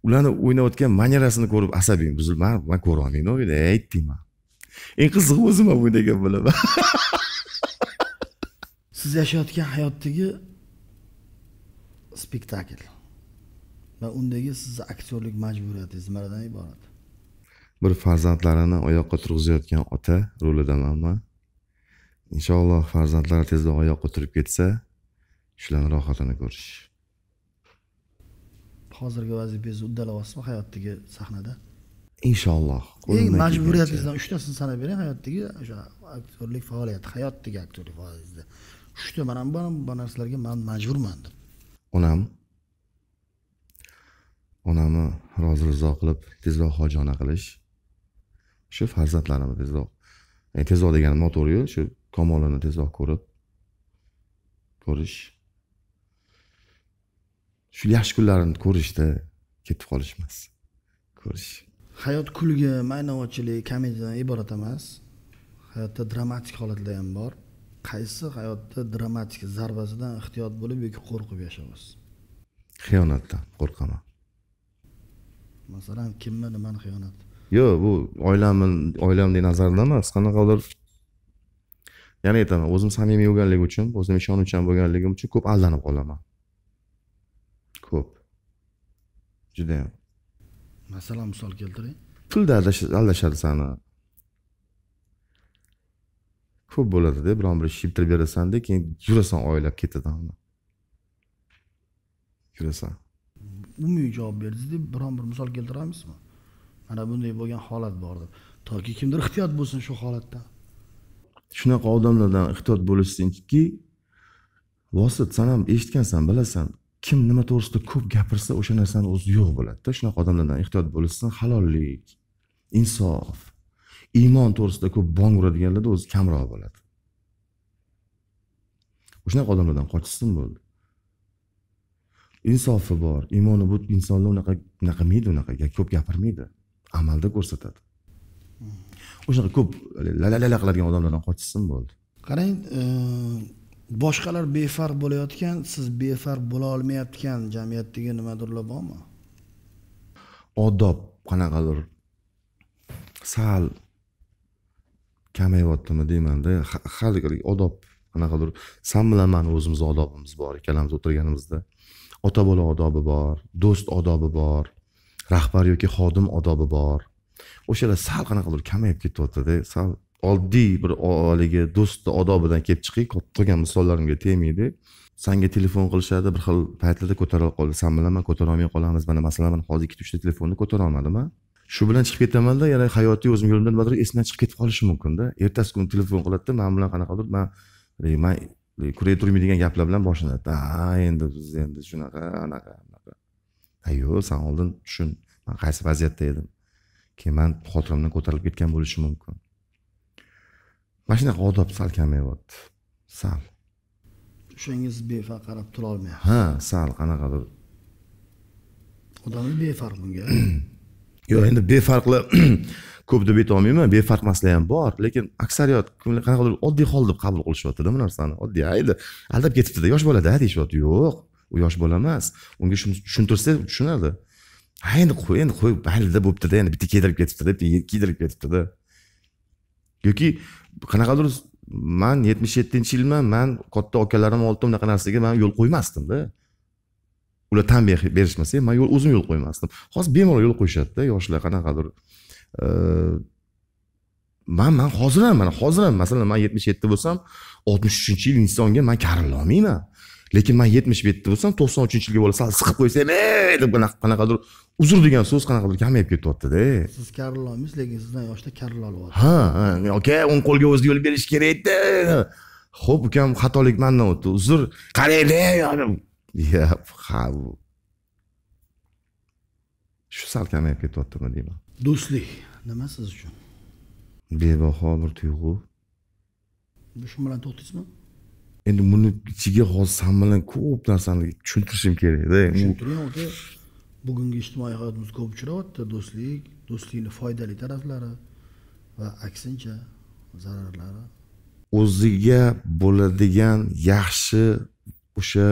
ularni o'ynayotgan manerasini ko'rib asabing buzilib man man ko'rolmayman uyda aytdingman eng qizig'i o'zim ham o'ynagan bo'laman siz yashayotgan hayotdagi spektakl va undagi sizni aktyorlik majburiyatingiz nimalardan iborat bir farzandlarini oyoqqa turg'izayotgan ota rolidamanman inshaalloh farzandlari tezda oyoqqa turib ketsa shularni rohatini ko'rish hozirgi vazifangizni uddalayapsizmi hayotdagi sahnada inshaalloh eng majburiyatingizdan uchtasini sanab bering hayotdagi o'sha aktyorlik faoliyati hayotdagi aktyorlik faoliyatingizda uchta mana bu bu narsalarga man majburman deb onam onamni rozi rizo qilib tezroq hojona qilish shu farzandlarimni tezroq ya'ni tezroq deganim noto'g'riyu shu kamolini tezroq ko'rib ko'rish shu yaxshi kunlarini ko'rishda ketib qolish emas ko'rish hayot kulgi maynovatchilik komediyadan iborat emas hayotda dramatik holatlar ham bor qaysi hayotda dramatik zarbasidan ehtiyot bo'lib yoki qo'rqib yashaymiz xiyonatdan qo'rqaman masalan kimni nimani xiyonati yo'q bu oilamni oilamdek nazarda emas qanaqadir yana aytaman o'zim samimiy bo'lganligim uchun o'zim ishonuvchan bo'lganligim uchun ko'p aldanib qolaman ko'p judayam masalan misol keltiring pulda aldashadi sani ko'p bo'ladida biron bir ishni bitirib berasanda keyin yurasan oylab ketidan yurasan umumiy javob berdingizda biron bir misol keltiramizmi mana bunday bo'lgan holat bor deb toki kimdir ehtiyot bo'lsin shu holatdan shunaqa odamlardan ehtiyot bo'lishsinki vosit san ham eshitgansan bilasan kim nima to'g'risida ko'p gapirsa o'sha narsani o'zi yo'q bo'ladida shunaqa odamlardan ehtiyot bo'lishsin halollik insof iymon to'g'risida ko'p bong uradiganlarda o'zi kamroq bo'ladi o'shanaqa odamlardan qochishsin bo'ldi insofi bor iymoni bu insonlar unaqa unaqamaydi unaqa ko'p gapirmaydi amalda ko'rsatadi o'shanaqa ko'p la la qiladigan odamlardan qochishsin bo'ldi qarang e, boshqalar befarq bo'layotgan siz befarq bo'la olmayotgan jamiyatdagi nimadirlar bormi odob qanaqadir sal kamayyaptimi deymanda haligi odob qanaqadir san bilan mani o'zimizni odobimiz bor ikkalamiz o'tirganimizda ota bola odobi bor do'st odobi bor rahbar yoki xodim odobi bor o'shalar sal qanaqadir kamayib ketyaptida sal oddiy bir haligi do'stni odobidan kelib chiqiy qolgan misollarimga tegmaydi sanga telefon qilishadi bir xil paytlarda ko'tara qoldi san bilanman ko'tarolmay qolamiz mana masalan man hozir ikkita uchta telefonni ko'tarolmadim shu bilan chiqib ketamanda yana hayotiy o'zim yo'limdan nimadir esimdan chiqib ketib qolishi mumkinda ertasi kuni telefon qiladida man bilan qanaqadir man man ko'ray turmaydigan gaplar bilan boshlanadi ha endi biz endi shunaqa anaqa ayo san oldin tushun man qaysi vaziyatda edim keyin man xotiramdan ko'tarilib ketgan bo'lishi mumkin mana shunaqa odob sal kamayyapti sal o'shangiz befarq qarab turolmayapsiz ha sal qanaqadir odamlar befarq bunga yo'q endi befarqlar ko'p deb aytolmayman befarq masalar ham bor lekin aksariyat qanaqadir oddiy hol deb qabul qilishyaptida bu narsani oddiy aydi aldab ketibdida yosh bolada deyishyapti yo'q u yosh bola emas unga tushuntirsa tushunadi ha endi qo'y endi qo'y baylida bo'libdida endi bitta kiydirib ketibdida bitta kiydirib ketibdida yoki qanaqadir man yetmish yettinchi yilman man katta akalarim oldida unaqa narsaga man yo'l qo'ymasdimda ular tanbeh berishmasa man o'zim yo'l qo'ymasdim hozir bemalol yo'l qo'yishadida yoshlar qanaqadir man man hozir ham mana hozir ham masalan man yetmish yetti bo'lsam oltmish uchinchi yil insonga man karillolmayman lekin man yetmish bu bo'lsam to'qson uchinchi yilga bo'lsa sal siqib qo'ysam deb qanaqadir uzr degan so'z qanaqadir kamayib ketyaptida e. siz karilla emas lekin sizdan yoshda karilla olyapti ha aka o'ng qo'lga o'zi yo'l berish kerakda ho'p ukam xatolik mandan o'tdi uzr qaraydi e, ha bu shu sal kamayib ketyaptimi deyman do'stlik nima siz uchun bebaho bir tuyg'u shu bilan to'xtaysizmi endi buni ichiga hozir san bilan ko'p narsani tushuntirishim kerakda tushuntiring aka bugungi ijtimoiy hayotimiz ko'p uchrayapti do'stlik do'stlikni foydali taraflari va aksincha zararlari o'ziga bo'ladigan yaxshi o'sha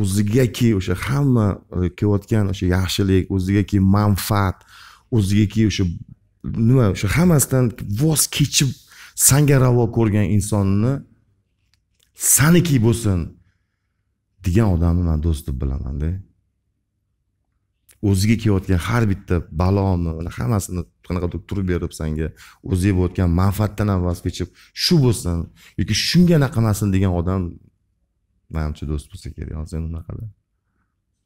o'zigaki o'sha hamma e, kelayotgan o'sha yaxshilik o'zigaki manfaat o'zigaki o'sha nima o'sha hammasidan voz kechib ravo ko'rgan insonni saniki bo'lsin degan odamni man do'st deb bilamanda o'ziga kelayotgan har bitta baloni hammasini qanaqa turib berib senga o'ziga bo'layotgan manfaatdan ham voz kechib shu bo'lsin yoki shunga anaqa qilmasin degan odam manimcha do'st bo'lsa kerak hozir endi unaqada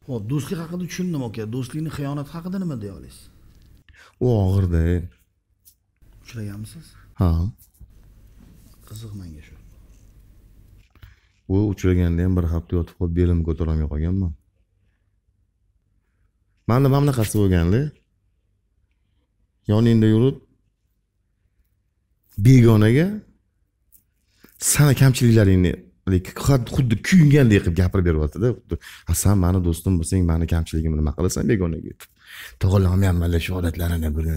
ho'p do'stlik haqida tushundim aka do'stlikni xiyonati haqida nima deya olasiz u og'irda uchraganmisiz ha qiziq menga shu u ham bir hafta yotib qolib belimni ko'tarolmay qolganman mani mana bunaqasi bo'lganda yoningda yurib begonaga sani kamchiliklaringni xuddi kuyungandek qilib gapirib beryaptida a san mani do'stim bo'lsang mani kamchiligimni nima qilasan begonaga tug'ilolmayapman mana shu odatlarini buni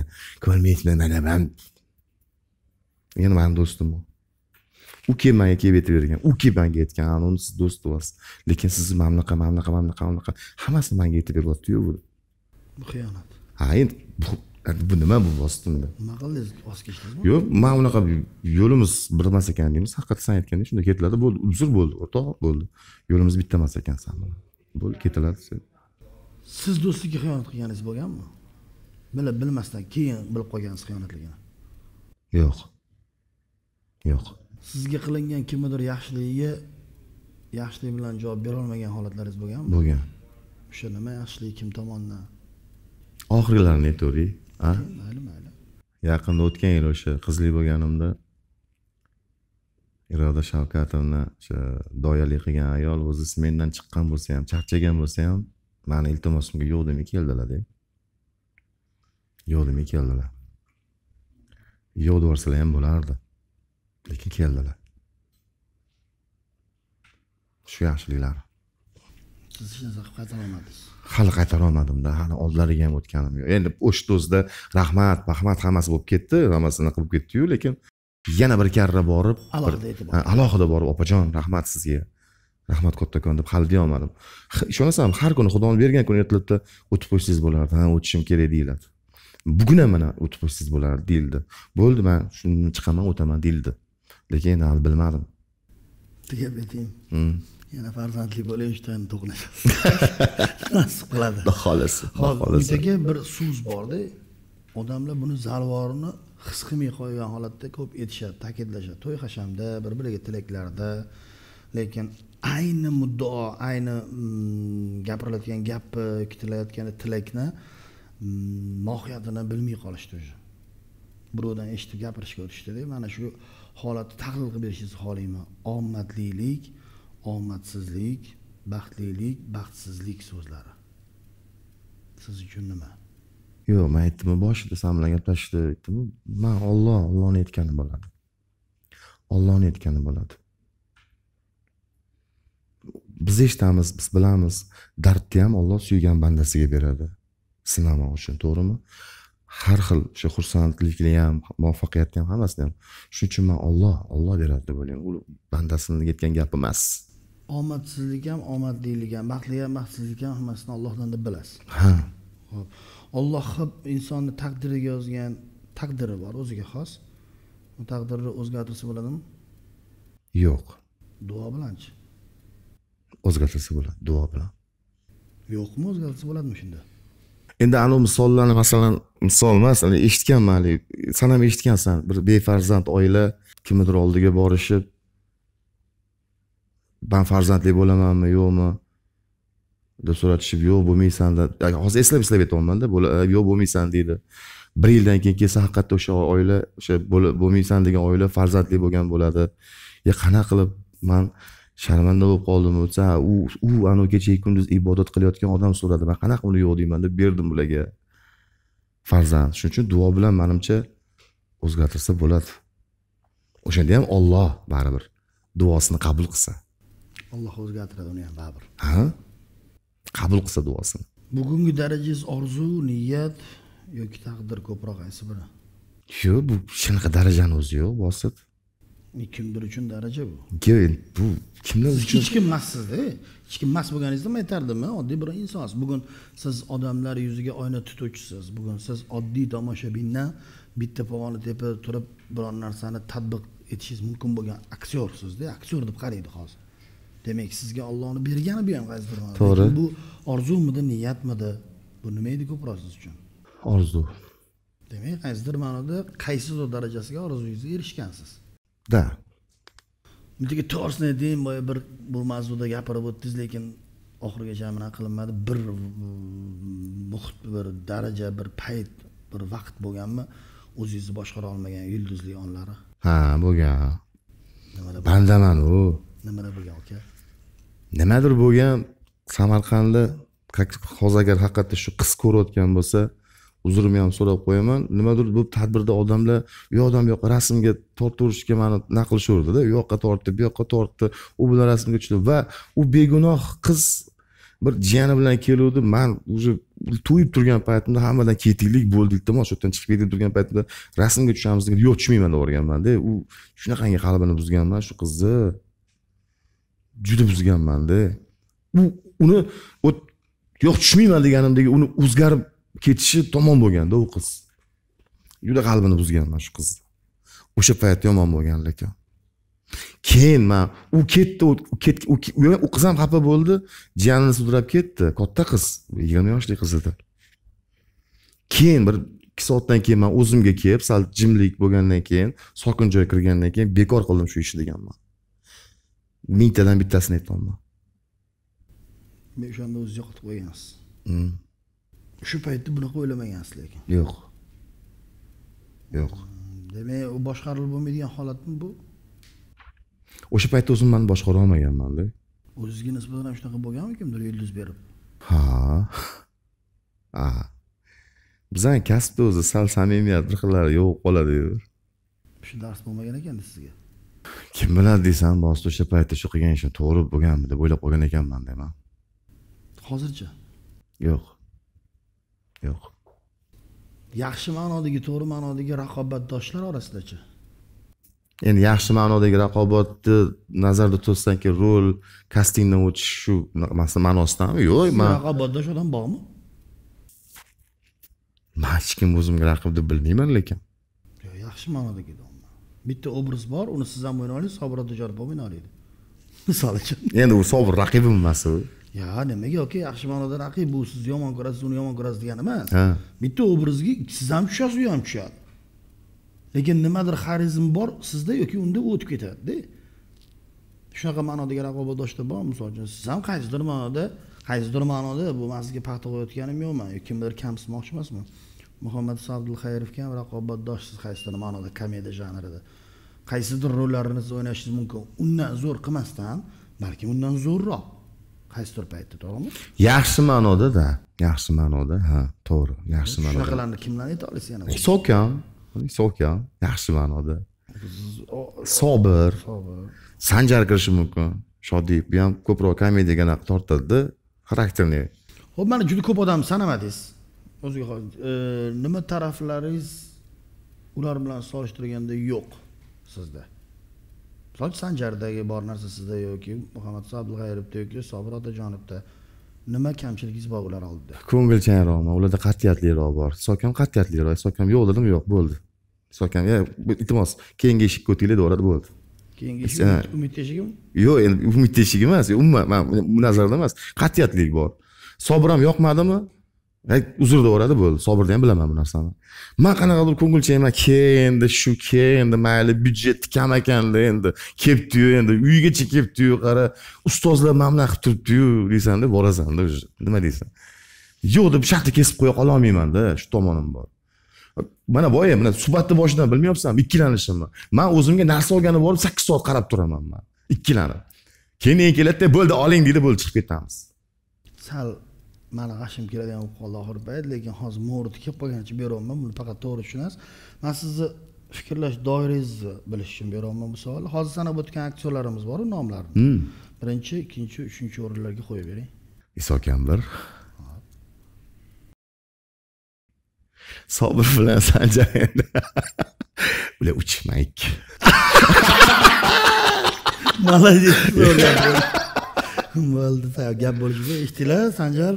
ko'rmaysizmi mana man yana mani do'stim uka manga kelib aytavergan bergan uka manga aytgan ana uni siz do'st bo'lasiz lekin siz mana bunaqa mana bunaqa mana bunaqa mana bunaqa hammasini manga aytib beryaptiyu bu xiyonat ha endi bu nima bu ostimda nima qildingiz voz kechdingizmi yo'q man unaqa yo'limiz bir emas ekan deymiz haqiqatdan san shunday ketiladi bo'ldi uzr bo'ldi o'rtoq bo'ldi yo'limiz bitta emas ekan san bilan bo'ldi ketiladi siz do'stlikka xiyonat qilganingiz bo'lganmi bilib bilmasdan keyin bilib qolgansiz xiyonatligini yo'q yo'q sizga qilingan kimnidir yaxshiligiga yaxshilik bilan javob berolmagan holatlaringiz bo'lganmi bo'lgan o'sha nima yaxshilik kim tomonidan oxirgilarini aytavering a mayli mayli yaqinda o'tgan yili o'sha qizli bo'lganimda iroda shavkatovna o'sha doyalik qilgan ayol o'zi smendan chiqqan bo'lsa ham charchagan bo'lsa ham mani iltimosimga yo'q demay keldilarda yo'q demay keldilar yo'q deborsalar ham bo'lardi lekin keldilar shu yaxshiliklar. siz ishni qaytarolmadingiz hali olmadimda, hali oldilariga ham o'tganim yo'q endi o'sha do'stda rahmat rahmat hammasi bo'lib ketdi hammasi anaqa bo'lib ketdiyu lekin yana bir karra borib alohida borib opajon rahmat sizga rahmat kattakon deb hali deyolmadim ishonasanmi har kuni xudoni bergan kuni ertalabda o'tib qo'ysangiz bo'lardi ha o'tishim kerak deyiladi bugun ham mana o'tib qo'ysangiz bo'lardi deyildi bo'ldi man shundan chiqaman o'taman deyildi lekin hali bilmadim tugab ayting hmm. yana farzandli bola uchdan to'qnashasiz nasib qiladi xohlasa xohlasa bittaga bir so'z borda odamlar buni zalvorini his qilmay qolgan holatda ko'p aytishadi ta'kidlashadi to'y hashamda bir biriga tilaklarda lekin ayni muddao ayni mm, gapirilayotgan gapni kutilayotgan tilakni mm, mohiyatini bilmay qolishdi уже birovdan eshitib gapirishga o'tishdida mana shu holatni tahlil qilib berishingizni xohlayman omadlilik omadsizlik baxtlilik baxtsizlik so'zlari siz uchun nima yo'q man aytdimi boshida san bilan gaplashishda aytdimi man olloh ollohni aytgani bo'ladi ollohni aytgani bo'ladi biz eshitamiz biz bilamiz dardni ham olloh suygan bandasiga beradi sinama uchun to'g'rimi har xil o'sha xursandlikni ham muvaffaqiyatni ham hammasini ham shuning uchun man olloh olloh beradi deb o'ylayman u bandasini aytgan gapi emas omadsizlik ham omadlilik ham baxtli ham baxtsizlik ham hammasini ollohdan deb bilasiz ha ho'p olloh insonni taqdiriga yozgan taqdiri bor o'ziga xos u taqdirni o'zgartirsa bo'ladimi yo'q duo bilanchi o'zgartirsa bo'ladi duo bilan yo'qmi o'zgartirsa bo'ladimi shunda endi anavi misollarni masalan misol emas eshitganman haligi san ham eshitgansan bir befarzand oila kimnidir oldiga borishib man farzandli bo'lamanmi yo'qmi deb so'ratishib yo'q bo'lmaysan deb hozir eslab eslab aytyapmanda yo'q bo'lmaysan deydi bir yildan keyin kelsa haqiqatda o'sha oila o'sha bo'lmaysan degan oila farzandli bo'lgan bo'ladi qanaqa qilib man sharmanda bo'lib qoldim o'tsa u u anavi kecha kunduz ibodat qilayotgan odam so'radi man qanaqa uni yo'q deyman deb berdim ularga farzand shuning uchun duo bilan manimcha o'zgartirsa bo'ladi o'shanda ham olloh baribir duosini qabul qilsa olloh o'zgartiradi uni ham baribir ha qabul qilsa duosini bugungi darajangiz orzu niyat yoki taqdir ko'proq qaysi biri yo'q bu shunaqa darajani o'zi yo'q bosit kimdir uchun daraja bu bu kimlar uchun hech kim emassizda e? hech kim emas bo'lganingizda man aytardim e, oddiy bir insonsiz bugun siz odamlar yuziga oyna tutuvchisiz bugun siz oddiy tomoshabindan bitta pog'ona tepib turib biror narsani tadbiq etishingiz mumkin bo'lgan aktyorsizda aktyor deb qaraydi hozir demak sizga ollohni bergani bu ham qaysidir to'g'ri bu orzumidi niyatmidi bu nima edi ko'proq siz uchun orzu demak qaysidir ma'noda qaysidir darajasiga orzuyingizga erishgansiz да bittaga to'g'risini aytdim boya bir bu mavzuda gapirib o'tdingiz lekin oxirigacha bunaqa qilinmadi bir muhit bir daraja bir payt bir vaqt bo'lganmi o'zingizni boshqara olmagan yulduzli onlari ha bo'lgan bandaman u nimada bo'lgan aka nimadir bo'lgan samarqandni hozir agar haqiqatda shu qiz ko'rayotgan bo'lsa uzrimni ham so'rab qo'yaman nimadir bu tadbirda odamlar u yoqdan bu yoqqa rasmga tortaverishga mani qilishaverdida u yoqqa tortdi bu yoqqa tortdi u bilan rasmga tushdi va u begunoh qiz bir jiyani bilan keluvdi man уже to'yib turgan paytimda hammadan ketinglik bo'ldikda man shu yerdan chiqib ketib turgan paytimda rasmga tushamiz deb yo'q tushmayman deb yuborganmanda e, u shunaqangi qalbini buzganman shu qizni juda buzganmanda u uni yo'q tushmayman deganimdagi uni o'zgarib ketishi tomon bo'lganda u qiz juda qalbini buzgan mana shu qiz o'sha payt yomon bo'lgan lekin keyin man u ketdi u qiz ham xafa bo'ldi jiyanini sudrab ketdi katta qiz yigirma yoshli qiz edi keyin bir ikki soatdan keyin man o'zimga kelib sal jimlik bo'lgandan keyin sokin joyga kirgandan keyin bekor qildim shu ishni deganman mingtadan bittasini aytyapman men o'shanda o'zingiz yo'qotib qo'ygansiz mm. shu paytda bunaqa o'ylamagansiz lekin yo'q yo'q hmm, demak u boshqarilib bo'lmaydigan holatmi bu o'sha paytda o'zim man boshqara olmaganmanda o'zizga nisbatan ham shunaqa kimdir yulduz berib ha ha bizani kasbda o'zi sal samimiyat bir xillari yo'q qoladiyu shu dars bo'lmagan ekan sizga kim biladi deysan rost o'sha paytda shu qilgan ishim to'g'ri bo'lganmi deb o'ylab qolgan ekanmanda man hozircha yo'q yo'q yaxshi ma'nodagi to'g'ri ma'nodagi raqobatdoshlar orasidachi endi yaxshi ma'nodagi raqobatni nazarda keyin rol kastingdan o'tish shu ma'nosidami yo'q man raqobatdosh odam bormi man hech kim o'zimga raqib deb bilmayman lekin yo'q yaxshi ma'nodagi bitta obraz bor uni siz ham o'ynay olasiz sobir otajonov ham o'ynay oladi misol uchun endi u sobir raqibim emas u ya nimaga yoki yaxshi ma'noda raqib bu sizni yomon ko'rasiz uni yomon ko'rasiz degani emas bitta obrazga siz ham tushasiz u ham tushadi lekin nimadir xarizm bor sizda yoki unda o'tib ketadida shunaqa ma'nodagi raqobatdoshlar bor misol uchun siz ham qaysidir ma'noda qaysidir ma'noda bu man sizga paxta qo'yayotganim yo'qman yoki kimnidir kamsitmoqchi emasman muhammad abdulxayrovga ham raqobatdoshsiz qaysidir ma'noda komediya janrida qaysidir rollarini siz o'ynashingiz mumkin undan zo'r qilmasdan balki undan zo'rroq qaysi tur paytda to'g'rimi yaxshi ma'nodada yaxshi ma'noda ha to'g'ri yaxshi ma'noda shunaqalarni kimlarni ayta olasiz yana sokam sokam yaxshi ma'noda sobir sanjar kirishi mumkin shodiyev bu ham ko'proq komediyaga naq tortildi xarakterli ho'p mana juda ko'p odamni sanamadingiz o'ziga xos e, nima taraflaringiz ular bilan solishtirganda yo'q sizda lol sanjardagi bor narsa sizda yoki muhammad abdulg'ayrovda yoki sobir otajonovda nima kamchiligingiz bor ular oldida ko'ngilchanroqman ularda qat'iyatliroq bor sokam qat'iyatliroq sokam yo'q dedim yo'q bo'ldi sokam e iltimos keyingi eshikka o'tinglar deyveradi bo'ldi keyingi eshik umid teshigimi yo'q endi umid teshigi emas umuman man bu nazarda emas qat'iyatlik bor sobir ham yoqmadimi uzr deb bo'ldi sobirni ham bilaman bu narsani man qanaqadir ko'ngilchayman ke endi shu ke endi mayli byudjeti kam ekanda endi kelibdiyu endi uygacha kelibdiyu qara ustozlar mana bunaqa qilib turibdiyu deysanda borasan уже nima deysan yo'q deb shartni kesib qo'ya qololmaymanda shu tomonim bor mana boya mana suhbatni boshidan bilmayapsanmi ikkilanishimni man o'zimga narsa olgani borib sakkiz soat qarab turaman man ikkilanib keyin keladida bo'ldi oling deydi bo'ldi chiqib ketamiz sal mani g'ashim keladigan bo'lib qoldi oxirgi payt lekin hozir muhriti kelib qolganicha beryapman buni faqat to'g'ri tushunasiz man sizni fikrlash doirangizni bilish uchun beryapman bu savolni hozir sanab o'tgan aktyorlarimiz boru nomlarini hmm. birinchi ikkinchi uchinchi o'rinlarga qo'yib bering iso bir sobir bilan sanjar endi ular uch mayk молодец bo'ldi gap bo'lib eshitdinglar sanjar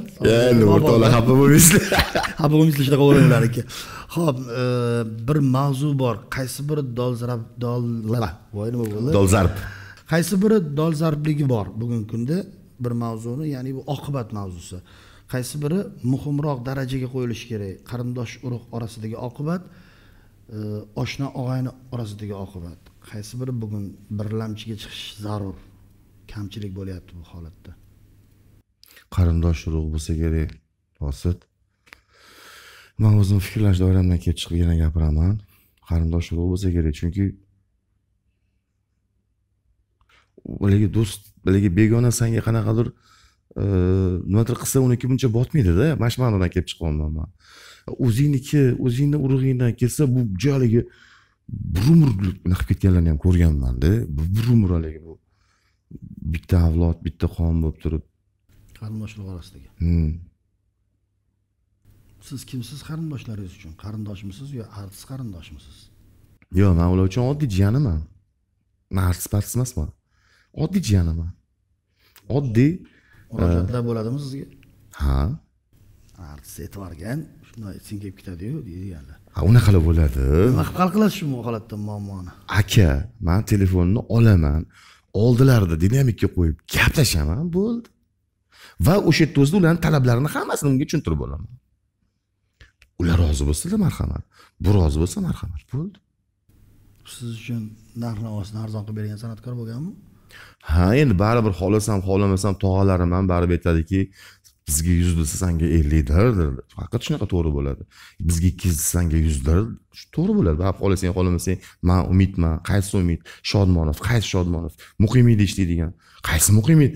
endi o'rtoqlar xafa bo'lmaysizlar xafa bo'lmaysizlar shunaqa o'rinlar aka ho'p e, bir mavzu bor qaysi biri dolzarb dolla voy nima bo'ldi dolzarb qaysi biri dolzarbligi bor bugungi kunda bir mavzuni ya'ni bu oqibat mavzusi qaysi biri muhimroq darajaga qo'yilishi kerak qarindosh urug' orasidagi oqibat e, oshna og'ayni orasidagi oqibat qaysi biri bugun birlamchiga chiqish zarur kamchilik bo'lyapti bu holatda qarindosh urug' bo'lsa kerak rost man o'zimni fikrlash doiramdan kelib chiqib yana gapiraman qarindosh urug' bo'lsa kerak chunki haligi do'st haligi begona sanga qanaqadir e, nimadir qilsa uniki buncha botmaydida ma'nodan kelib chiqyapman man o'zingniki o'zingni urug'ingdan kelsa bu juda haligi bir qilib ketganlarni ham ko'rganmanda bir umr haligi bu bitta avlod bitta qon bo'lib turib qarindoshlar orasidagi hmm. siz kimsiz qarindoshlaringiz uchun qarindoshmisiz yo artist qarindoshmisiz yo'q man ular uchun oddiy jiyaniman man artist partist emasman oddiy jiyaniman oddiy murojaatlar e, bo'ladimi sizga ha artist aytib yuborgan shunday singib ketadiyu deganlar ha unaqalar bo'ladi nima qilib hal qilasiz shu holatda muammoni aka man telefonni olaman oldilarida dinamikka qo'yib gaplashaman bo'ldi va o'sha yerda o'zida ularni talablarini hammasini unga tushuntirib bo'laman ular rozi bo'lsalar marhamat bu rozi bo'lsa marhamat bo'ldi siz uchun narx navosini arzon qilib bergan san'atkor bo'lganmi ha endi baribir xohlasam xohlamasam tog'alarim ham baribir aytadiki bizga yuz desa sanga ellikdir faqat shunaqa to'g'ri bo'ladi bizga ikki yuz desa sanga yuzdir to'g'ri bo'ladi va qolasang qolmasang man umidman qaysi umid shodmonov qaysi shodmonov muqimiyda ishlaydigan qaysi muqimiy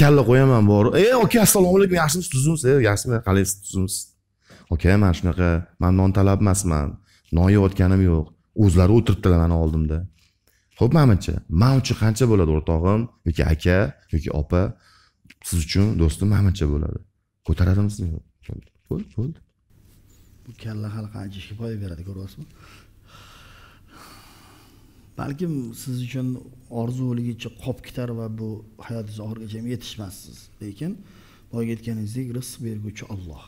kalla qo'yaman borib ey aka assalomu alaykum yaxshimisiz tuzukmisiz yaxshimi qalaysiz tuzukmisiz oka man shunaqa man non talab emasman non yeyotganim yo'q o'zlari o'tiribdilar mani oldimda xo'p mamitcha man uchun qancha bo'ladi o'rtog'im yoki aka yoki opa siz uchun do'stim hammacha bo'ladi ko'taradimizmi bo'ldi bo'ldi bu kalla hali qancha ishga foyda beradi ko'ryapsizmi balkim siz uchun orzuligicha qolib ketar va bu hayotingizni oxirigacha ham yetishmassiz lekin boyagi aytganingizdek rizq berguvchi olloh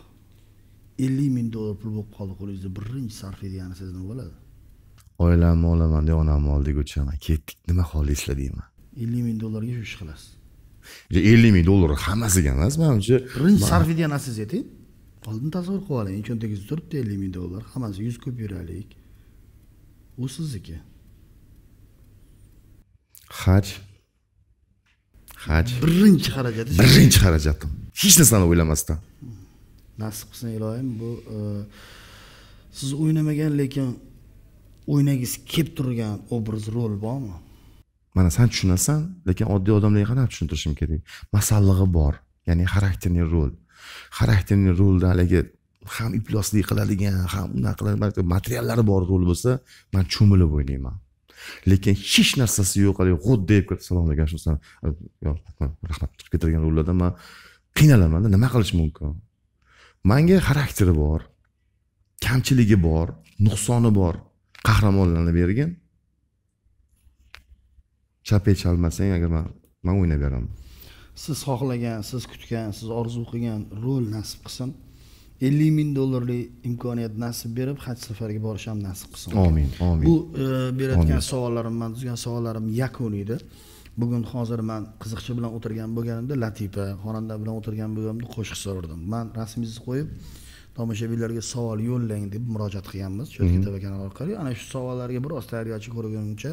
ellik ming dollar pul bo'lib qoldi qo'lingizda birinchi sarflaydigani siz nima bo'ladi oilamni olaman deb onamni oldiga uchaman ketdik nima xohlaysizlar deyman ellik ming dollarga shu ish qilasiz ellik ming dollar hammasiga emas manimcha birinchi sarf etgan asosyeti oldin tasavvur qilib oling cho'ntagingizda turibdi ellik ming dollar hammasi yuz kupyuralik u sizniki haj haj birinchi xarajat birinchi xarajatim hech narsani o'ylamasdan nasib qilsin ilohim bu e, siz o'ynamagan lekin o'ynagisi kelib turgan obraz rol bormi mana san tushunasan lekin oddiy odamlarga qanaqa tushuntirishim kerak masallig'i bor ya'ni xarakterniy rol xarakterniy rolda haligi ham ifloslik qiladigan ham unaqa qiladigan materiallari bor rol bo'lsa man cho'milib o'ynayman lekin hech narsasi yo'q haligi g'udda deb salom rahmat turib ketadigan rollarda man qiynalamanda nima qilish mumkin manga xarakteri bor kamchiligi bor nuqsoni bor qahramonlarni bergin chapel chalmasang agar man man o'ynab beraman siz xohlagan siz kutgan siz orzu qilgan rol nasib qilsin ellik ming dollarlik imkoniyat nasib berib haj safariga borish ham nasib qilsin omin omin bu e, berayotgan savollarim man tuzgan savollarim yakun edi bugun hozir man qiziqchi bilan o'tirgan bo'lganimda latifa xonanda bilan o'tirgan bo'lganimda qo'shiq so'radim man rasmingizni qo'yib tomoshabinlarga savol yo'llang deb murojaat qilganmiz shoki mhm. tv kanali orqali ana shu savollarga biroz tayyorgarchilik ko'rgunimcha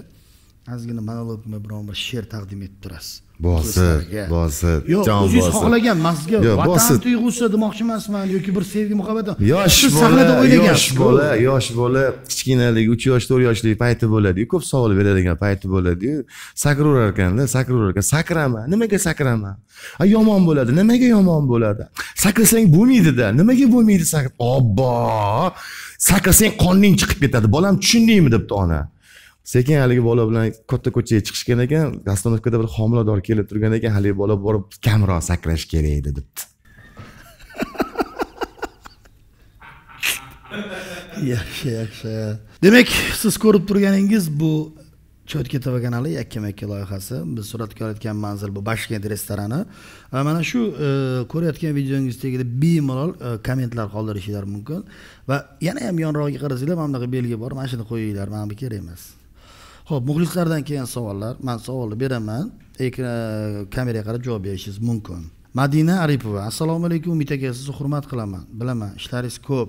ozgina monologmi biron bir she'r taqdim etib turasiz bosib bosib yo'q o'zingiz xohlagan sizga vatan tuyg'usi demoqchi emasman yoki bir sevgi muhabbat yosh sahnada o'ynagan yosh bola yosh bola kichkinalik uch yosh to'rt yoshlik payti bo'ladiyu ko'p savol beradigan payti bo'ladiyu sakraverar ekanda sakraverar ekan sakrama nimaga sakrama a yomon bo'ladi nimaga yomon bo'ladi sakrasang bo'lmaydida nimaga bo'lmaydi obbo sakrasang qoning chiqib ketadi bolam tushundingmi debdi ona sekin haligi bola bilan katta ko'chaga chiqishgan ekan ostanovkada bir homilador kelib turgan ekan haligi bola borib kamroq sakrash kerak edi debdi yaxshi yaxshi demak siz ko'rib turganingiz bu cho'tka tv kanali yakka makka loyihasi biz suratga olayotgan manzil bu bashkent restorani va mana shu e, ko'rayotgan videongiz tagida bemalol e, kommentlar qoldirishinglar mumkin va yana ham yonrog'iga qarasanglar mana bunaqa belgi bor mana shuni qo'yinglar mana bu kerak emas ho'p muxlislardan kelgan savollar man savolni beraman kameraga qarab javob berishingiz mumkin madina aripova assalomu alaykum umid aka sizni hurmat qilaman bilaman ishlaringiz ko'p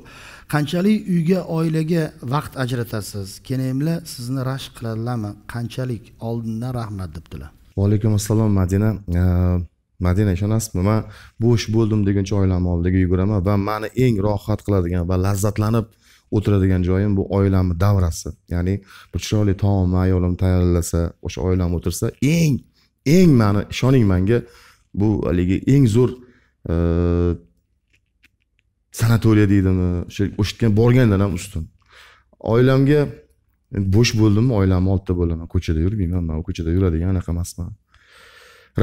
qanchalik uyga oilaga vaqt ajratasiz kenemla sizni rashk qiladilarmi qanchalik oldindan rahmat debdilar vaalaykum assalom madina madina ishonasizmi man bo'sh bo'ldim deguncha oilamni oldiga yuguraman va mani eng rohat qiladigan va lazzatlanib o'tiradigan joyim bu oilamni davrasi ya'ni bir chiroyli taomni ayolim tayyorlasa o'sha oilam o'tirsa eng eng mani ishoning manga bu haligi eng zo'r e, sanatoriya deydimi o'sha o'sha borgandan ham ustun oilamga bo'sh bo'ldimmi oilamni oldida bo'laman ko'chada yurmayman man ko'chada yuradigan anaqa emasman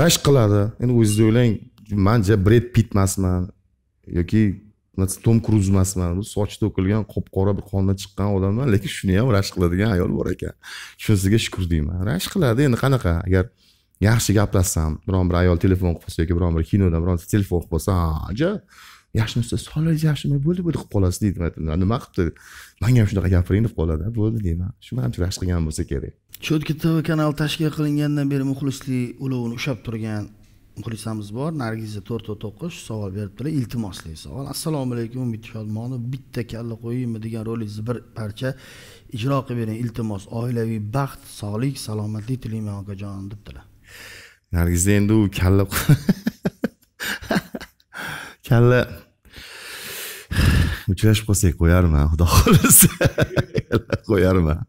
rashk qiladi endi o'zingiz o'ylang manja bred pit emasman yoki tom kruz emasman bu sochi to'kilgan qop qora bir qondan chiqqan odamman lekin shuni ham rashk qiladigan ayol bor ekan shunisiga shukur deyman rashk qiladi endi qanaqa agar yaxshi gaplashsam biron bir ayol telefon qilib qolsa yoki biron bir kinodan bironta telefon qilib qolsa ha ajoyib yaxshi narsa soliz yaxshi bo'ldi bo'ldi qilib qolasiz deydi nima qilibdi manga ham shunaqa gapiring deb qoladi bo'ldi deyman shu manimcha rashk qilgan bo'lsa kerak cho'tka tv kanali tashkil qilingandan beri muxlislik ulovini ushlab turgan muxlisamiz bor nargiza to'rt va to'qqiz savol beribdilar iltimosli savol assalomu alaykum umid shodmonov bitta kalla qo'yingmi degan rolingizni bir parcha ijro qilib bering iltimos oilaviy baxt sog'lik salomatlik tilayman okajon debdilar nargiza endi u kalla kalla uchrashib qolsak qo'yarman xudo xohlasa qo'yarman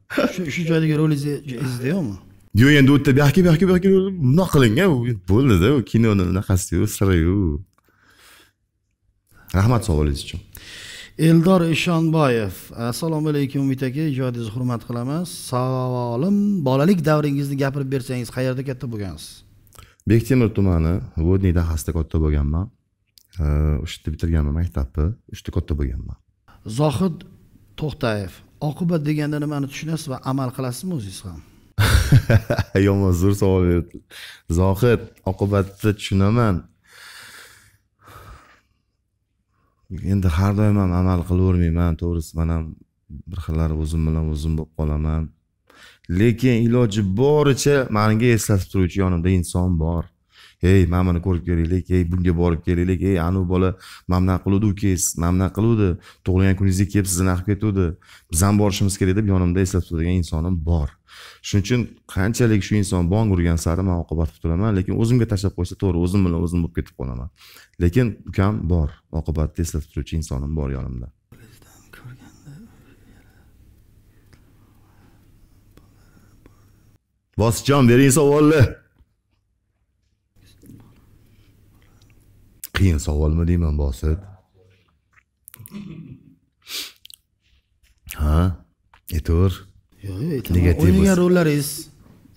shu joydagi rolingiz izda yo'qmi yo'q endi u yerda buyoqqa bu buyoqqa bundoq qiling bo'ldida u kinoni siri yo'q rahmat savolingiz uchun eldor eshonboyev assalomu alaykum umid aka ijodingizni hurmat qilamiz savolim bolalik davringizni gapirib bersangiz qayerda katta bo'lgansiz bektemir tumani vodniy dahasida katta bo'lganman o'sha yerda bitirganman maktabni o'sha katta bo'lganman zohid to'xtayev oqibat deganda nimani tushunasiz va amal qilasizmi o'zingiz ham yomon zo'r savol berdi zohid oqibatda tushunaman endi har doim ham amal qilavermayman to'g'risi man ham bir xillari o'zim bilan o'zim bo'lib qolaman lekin iloji boricha manga eslatib turuvchi yonimda inson bor ey mana buni ko'rib kelaylik ey bunga borib kelaylik ey anavi bola mana bunaqa qiluvdi ukangiz mana bunaqa qiluvdi tug'ilgan kuningizga kelib sizni naqib ketuvdi biz ham borishimiz kerak deb yonimda eslatib turadigan insonim bor shuning uchun qanchalik shu inson bong urgan sari man oqibat qutulaman lekin o'zimga tashlab qo'ysa to'g'ri o'zim bilan o'zim bo'lib ketib qolaman lekin ukam bor oqibatni eslatib turuvchi insonim bor yonimda bositjon bering savolni qiyin savolmi deyman bosit ha aytaver e, yo'q o'ynagan rollaringiz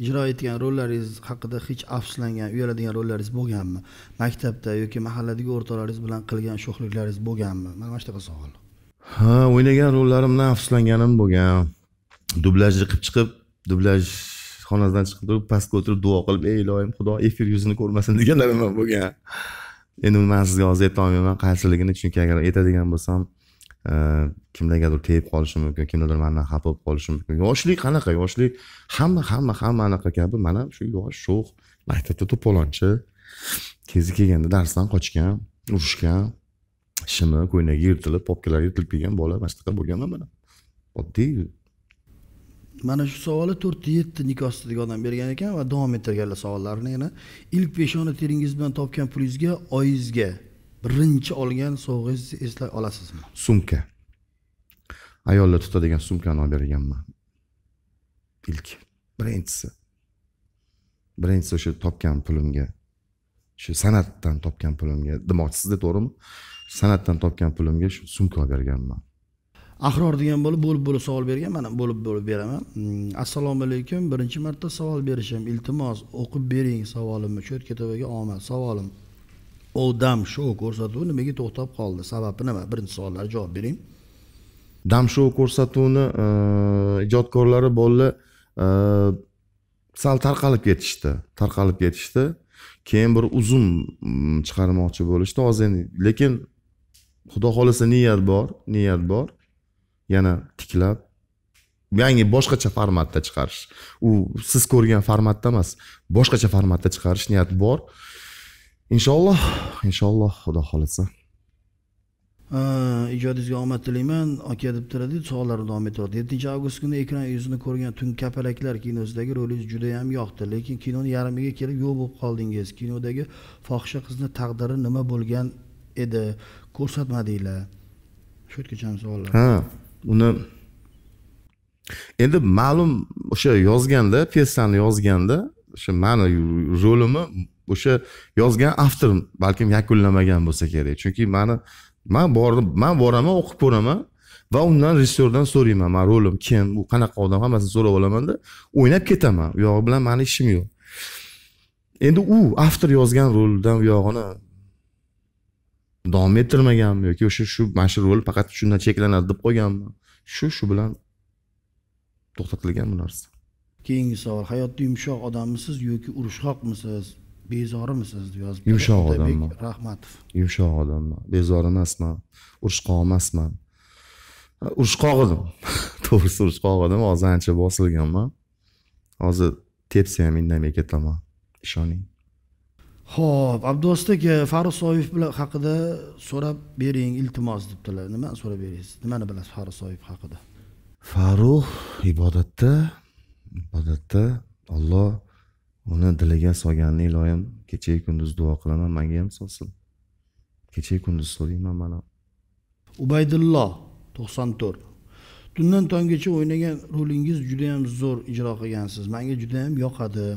ijro etgan rollaringiz haqida hech afsuslangan uyaladigan rollaringiz bo'lganmi maktabda yoki mahalladagi o'rtalaringiz bilan qilgan sho'xliklaringiz bo'lganmi mana mana shunaqa savol ha o'ynagan rollarimdan afsuslanganim bo'lgan dublyajni qilib chiqib dublyaj xonasidan chiqib turib pastga o'tirib duo qilib ey ilohim xudo efir yuzini ko'rmasin deganlarim ham bo'lgan endi uni man sizga hozir aytolmayman qaysiligini chunki agar aytadigan bo'lsam Э, kimdagadir tegib qolishi mumkin kimlardir mandan xafa bo'lib qolishi mumkin yoshlik qanaqa yoshlik hamma hamma hamma anaqa kabi mana shu yosh sho'x maktabda to'polonchi kezi kelganda darsdan qochgan urushgan shimi ko'ylagi yirtilib popkalari yirtilib kelgan bola mana shunaqa bo'lganman mana oddiy mana shu savolni to'rtta yetti nikoh ustidagi odam bergan ekan va davom ettirganlar savollarini yana ilk peshona teringiz bilan topgan pulingizga oyingizga birinchi olgan sovg'angizni eslay olasizmi sumka ayollar tutadigan sumkani olib berganman ilk birinchisi birinchisi o'sha topgan pulimga shu san'atdan topgan pulimga demoqchisizda to'g'rimi san'atdan topgan pulimga shu sumka olib berganman ahror degan bo'lib bo'lib bo'lib savol bergan mana bo'lib bo'lib beraman mm, assalomu alaykum birinchi marta savol berishim iltimos o'qib bering savolimni cho'tka tavaga omad savolim dam shou ko'rsatuvi nimaga to'xtab qoldi sababi nima birinchi savollarga javob bering dam shou ko'rsatuvini e, ijodkorlari bolalar e, sal tarqalib ketishdi tarqalib ketishdi keyin bir uzun mm, chiqarmoqchi bo'lishdi hozir endi lekin xudo xohlasa niyat bor niyat bor yana tiklab yangi boshqacha formatda chiqarish u siz ko'rgan formatda emas boshqacha formatda chiqarish niyati bor inshaalloh inshaalloh xudo xohlasa ijodingizga omad tilayman aka deb turadi savollar davom etyapti yettinchi avgust kuni ekran yuzini ko'rgan tun kapalaklar kinosidagi rolingiz judayam yoqdi lekin kinoni yarmiga kelib yo'q bo'lib qoldingiz kinodagi fohisha qizni taqdiri nima bo'lgan edi ko'rsatmadinglar shu yergacha savollar ha uni endi ma'lum o'sha yozganda pyesani yozganda o'sha mani rolimi o'sha yozgan avtor balkim yakunlamagan bo'lsa kerak chunki mani man bordim man boraman o'qib ko'raman va undan rejissyordan so'rayman man rolim kim u qanaqa odam hammasini so'rab olamanda o'ynab ketaman u yog'i bilan mani ishim yo'q endi u avtor yozgan roldan u yog'ini davom ettirmaganmi yoki o'sha shu mana shu rol faqat shundan cheklanadi deb qo'yganmi shu shu bilan to'xtatilgan bu narsa keyingi savol hayotda yumshoq odammisiz yoki urushqoqmisiz bezorimisiz deb yozibdi yumshoq odamman rahmatov yumshoq odamman bezor emasman urushqoq emasman urushqoq edim to'g'risi urushqoq edim hozir ancha bosilganman hozir tepsa ham indamay ketaman ishoning ho'p abduvosit aka farruh soyev bilan haqida so'rab bering iltimos debdilar nimani so'rab berasiz nimani bilasiz farruh soyev haqida farruh ibodatda ibodatda olloh uni diliga solganini iloyim kechayu kunduz duo qilaman manga ham solsin kechayu kunduz so'rayman man ham ubaydulloh to'qson to'rt tundan tonggacha o'ynagan rolingiz juda yam zo'r ijro qilgansiz manga yam yoqadi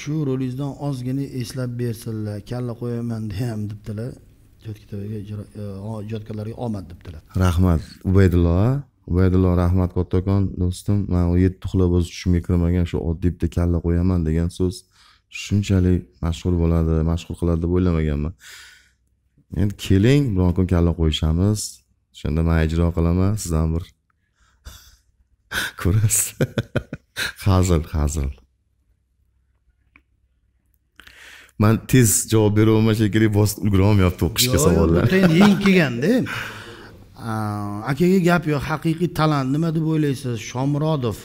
shu rolingizdan ozgina eslab bersinlar kalla qo'yaman deyam debdilar e, ijodkorlarga omad debdilar rahmat ubaydullo ubaydulla rahmat kattakon do'stim man u yetti uxlab o'zi tushimga kirmagan shu oddiy bitta kalla qo'yaman degan so'z shunchalik mashhur bo'ladi mashhur qiladi deb o'ylamaganman endi keling biron kun kalla qo'yishamiz o'shanda man ijro qilaman siz ham bir ko'rasiz hazil hazil man tez javob berolman shekilli bosib ulgura olmayapti o'qishga savollar endi eng kelganda akaga gap yo'q haqiqiy talant nima deb o'ylaysiz shomurodov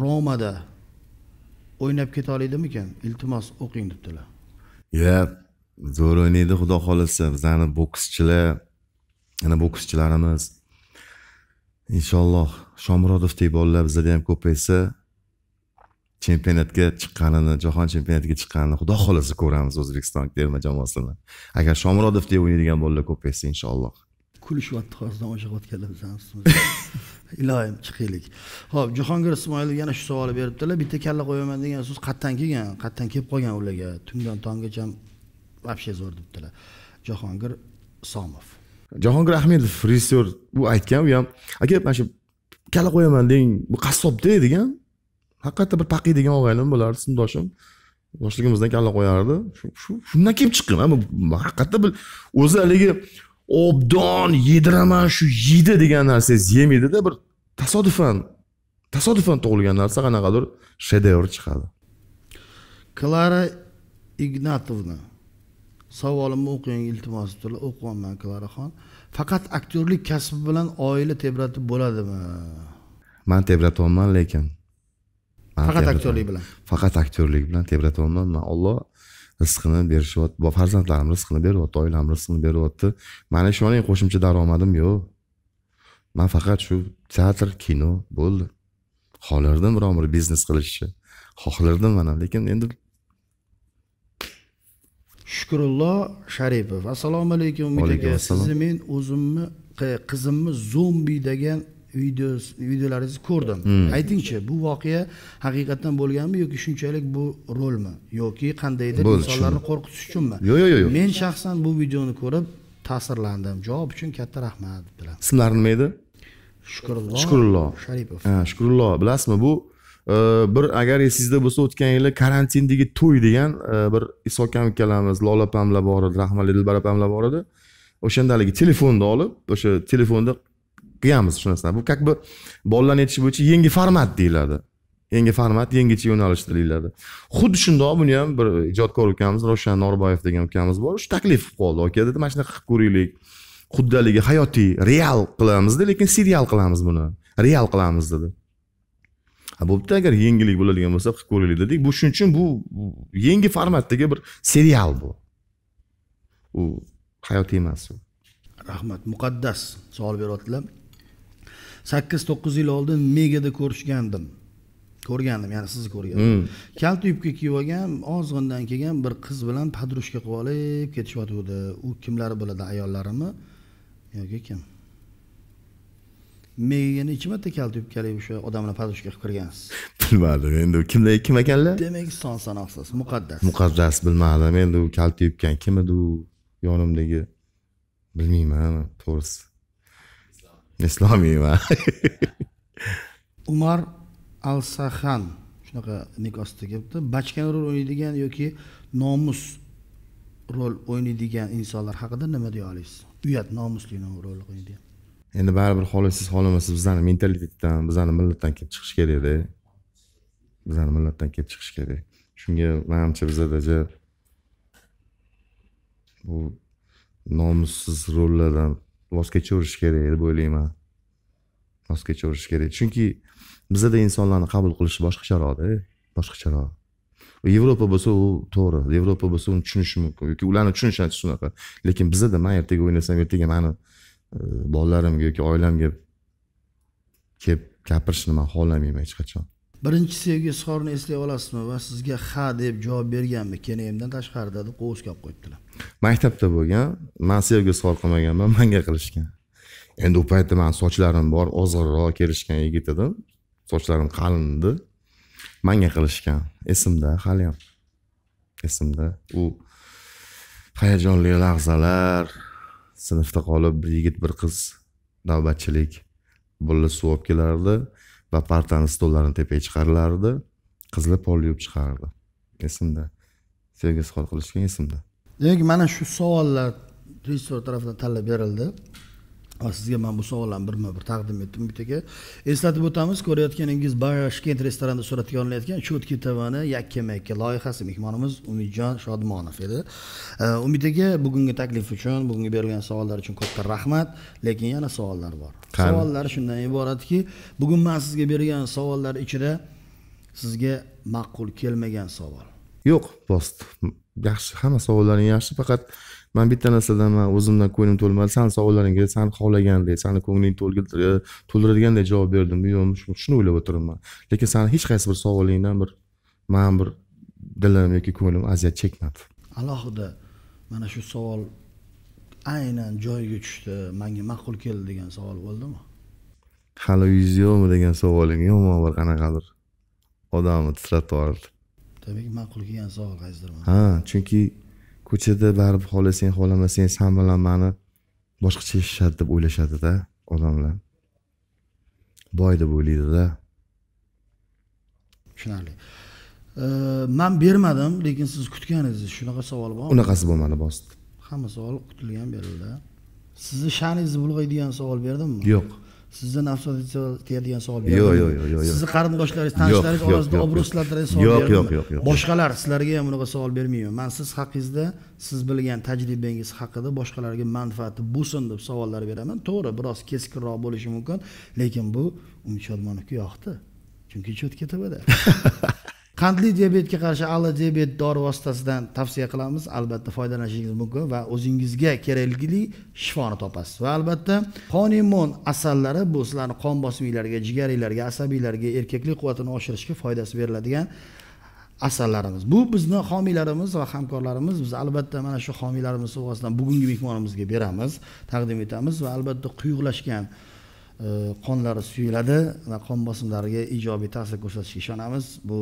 romada o'ynab keta oladimikan iltimos o'qing debdilar yo zo'r o'ynaydi xudo xohlasa bizani bokschilar yana bokschilarimiz inshaalloh shomurodovdek bolalar bizada ham ko'paysa chempionatga chiqqanini jahon chempionatiga chiqqanini xudo xohlasa ko'ramiz o'zbekiston terma jamoasini agar shomurodovdek o'ynaydigan bolalar ko'paysa inshaalloh kulishyapti hozirdan o'shayotiganlar ilohim chiqaylik ho'p jahongir ismoilov yana shu savolni beribdilar bitta kalla qo'yaman degan so'z qayerdan kelgan qayerdan kelib qolgan ularga tundan tonggacha вообще zo'r debdilar jahongir somov jahongir ahmedov rejissyor u aytgan u ham aka mana shu kalla qo'yaman deng bu qassobda degan haqiqatda bir paqiy degan og'aynim bo'lardi sinfdoshim yoshligimizdan kalla qo'yardi shu shundan kelib chiqqan haqiqatda bir o'zi haligi obdon yediraman shu yeydi degan narsangiz yemaydida bir tasodifan tasodifan tug'ilgan narsa qanaqadir shedevr chiqadi klara ignatovna savolimni o'qing iltimos qildilar o'qiyapman klaraxon faqat aktyorlik kasbi bilan oila tebratib bo'ladimi man tebratyapman lekin faqat aktyorlik bilan faqat aktyorlik bilan tebratyapman man olloh rizqini berishyapti farzandlarim rizqini beryapti oilam rizqini beryapti mana shu qo'shimcha daromadim yo'q man faqat shu teatr kino bo'ldi xohlardim biron bir biznes qilishni xohlardim mana lekin endi shukurullo sharipov assalomu alaykum umidaga sizni men o'zimni qizimni zombi degan videolaringizni ko'rdim hmm. aytingchi bu voqea haqiqatdan bo'lganmi yoki shunchalik bu rolmi yoki qandaydir insonlarni qo'rqitish uchunmi yo'q yo'q yo'q men shaxsan bu videoni ko'rib ta'sirlandim javob uchun katta rahmat bilan ismlari nima edi shukurullo shukurullo sharipov ha shukurullo bilasizmi bu e, bir agar esingizda bo'lsa o'tgan yili karantindagi to'y degan e, bir iso akam ikkalamiz lola opam bilan bor edi rahmatli dilbar opam bilan bor edi o'shanda haligi telefonni olib o'sha telefonda qilganmiz shu narsani bu как бы bolalarni yetitish bo'yicha yangi format deyiladi yangi format yangicha yo'nalish deyiladi xuddi shundoq buni ham bir ijodkor ukamiz ravshan norboyev degan ukamiz bor shu taklif qilib qoldi aka dedi mana shunaqa qilib ko'raylik xuddi haligi hayotiy real qilamizda lekin serial qilamiz buni real qilamiz dedi bo'pti agar yengillik bo'ladigan bo'lsa qilib ko'raylik dedik bu shuning uchun bu yangi formatdagi bir serial bu u hayotiy emas u rahmat muqaddas savol beryaptilar sakkiz to'qqiz yil oldin megada ko'rishgandim ko'rgandim ya'ni sizni ko'rgandim hmm. kalta yubka kiyib olgan ozg'indan kelgan bir qiz bilan padrushka qilib olib ketishyotgandi u kimlari bo'ladi ayollarimi yoki kim megaga necha marta kalta yubkali o'sha odamni padrushka qilib kirgansiz bilmadim endi u kimlar kim ekanlar demak son sanoqsiz muqaddas muqaddas bilmadim endi u kalta yubkan kim edi u yonimdagi bilmayman to'g'risi islomiy va umar al sahan shunaqa nik ostida kelibdi bachkan rol o'ynaydigan yoki nomus rol o'ynaydigan insonlar haqida nima deya olasiz uyat nomusli rol o'ynaydigan endi baribir xohlaysiz xohlamassiz bizani mentalitetdan bizani millatdan kelib chiqish kerakda bizani millatdan kelib chiqish kerak shunga manimcha bizada bu nomussiz rollardan voz kechaverish kerak deb o'ylayman voz kechaverish kerak chunki bizada insonlarni qabul qilish boshqacharoqda e, boshqacharoq yevropa bo'lsa u to'g'ri yevropa bo'lsa uni tushunishi mumkin yoki ularni tushunishadi shunaqa lekin bizada man ertaga o'ynasam ertaga mani e, bolalarimga yoki oilamga kelib gapirishni man xohlamayman hech qachon birinchi sevgi izhorini eslay olasizmi va sizga ha deb javob berganmi keyin tashqarida deb qovus gap qo'yibdilar maktabda bo'lgan man sevgi izhor qilmaganman manga qilishgan endi u paytda mani sochlarim bor ozg'inroq kelishgan yigit edim sochlarim qalin edi manga qilishgan esimda haliyam esimda u hayajonli lahzalar sinfda qolib bir yigit bir qiz navbatchilik birga suv olib kelardi va partani stollarini tepaga chiqarilardi qizlar pol yuvib chiqardi esimda sevgi izhor qilishgan esimda demak mana shu savollar rejissor tarafidan tanlab berildi va sizga mana bu savollarni birma bir taqdim etdim umid aka eslatib o'tamiz ko'rayotganingiz bashkent restoranida suratga olinayotgan chutki tvni yakka makka loyihasi mehmonimiz umidjon shodmonov edi umid aka bugungi taklif uchun bugungi berilgan savollar uchun katta rahmat lekin yana savollar bor savollar shundan iboratki bugun man sizga bergan savollar ichida sizga ma'qul kelmagan savol yo'q rost yaxshi hamma savollaring yaxshi faqat man bitta narsadan man o'zimdan ko'nglim to'lmadi sani savollaringga sani xohlaganday sani ko'ngling to'ldiradiganday javob berdim shuni o'ylab o'tiribman lekin sani hech qaysi bir savolingdan bir man bir dilim yoki ko'nglim aziyat chekmadi alohida mana shu savol aynan joyiga tushdi manga ma'qul keldi degan savol bo'ldimi hali yuz yo'qmi degan savoling yomon bir qanaqadir odamni titratib yubordi demak ma'qul kelgan savol qaysidir ha chunki ko'chada baribir xohlasang xohlamasang san bilan mani boshqacha yashashadi deb o'ylashadida odamlar boy deb o'ylaydida tushunarli man bermadim lekin siz kutgan edingiz shunaqa savol bor unaqasi bo'lmadi bosdi hamma savol kutilgan berildi sizni sha'ningizni bulg'aydigan savol berdimmi yo'q sizni nafsingizga keladigan savol yo'q yo'q yo'q yo'q sizni qarindoshlaringiz tanishlaringiz orasida obro'sizlardan savol yo'q yo'q yo'q yo'q boshqalar sizlarga ham bunaqa savol bermayman man siz haqingizda siz bilgan tajribangiz haqida boshqalarga manfaati bo'lsin deb savollar beraman to'g'ri biroz keskinroq bo'lishi mumkin lekin bu umid shodmonovga yoqdi chunki cho't ketibdi qandli diabetga qarshi ala diabet dori vositasidan tavsiya qilamiz albatta foydalanishingiz mumkin va o'zingizga kerakli shifoni topasiz va albatta qonimon asallari bu sizlarni qon bosiminglarga jigaringlarga asabiylarga erkaklik quvvatini oshirishga foydasi beriladigan asallarimiz bu bizni homiylarimiz va hamkorlarimiz biz albatta mana shu homiylarimiz sovg'asidan bugungi mehmonimizga beramiz taqdim etamiz va albatta quyuqlashgan e, qonlari suyuladi va qon bosimlariga ijobiy ta'sir ko'rsatishiga ishonamiz bu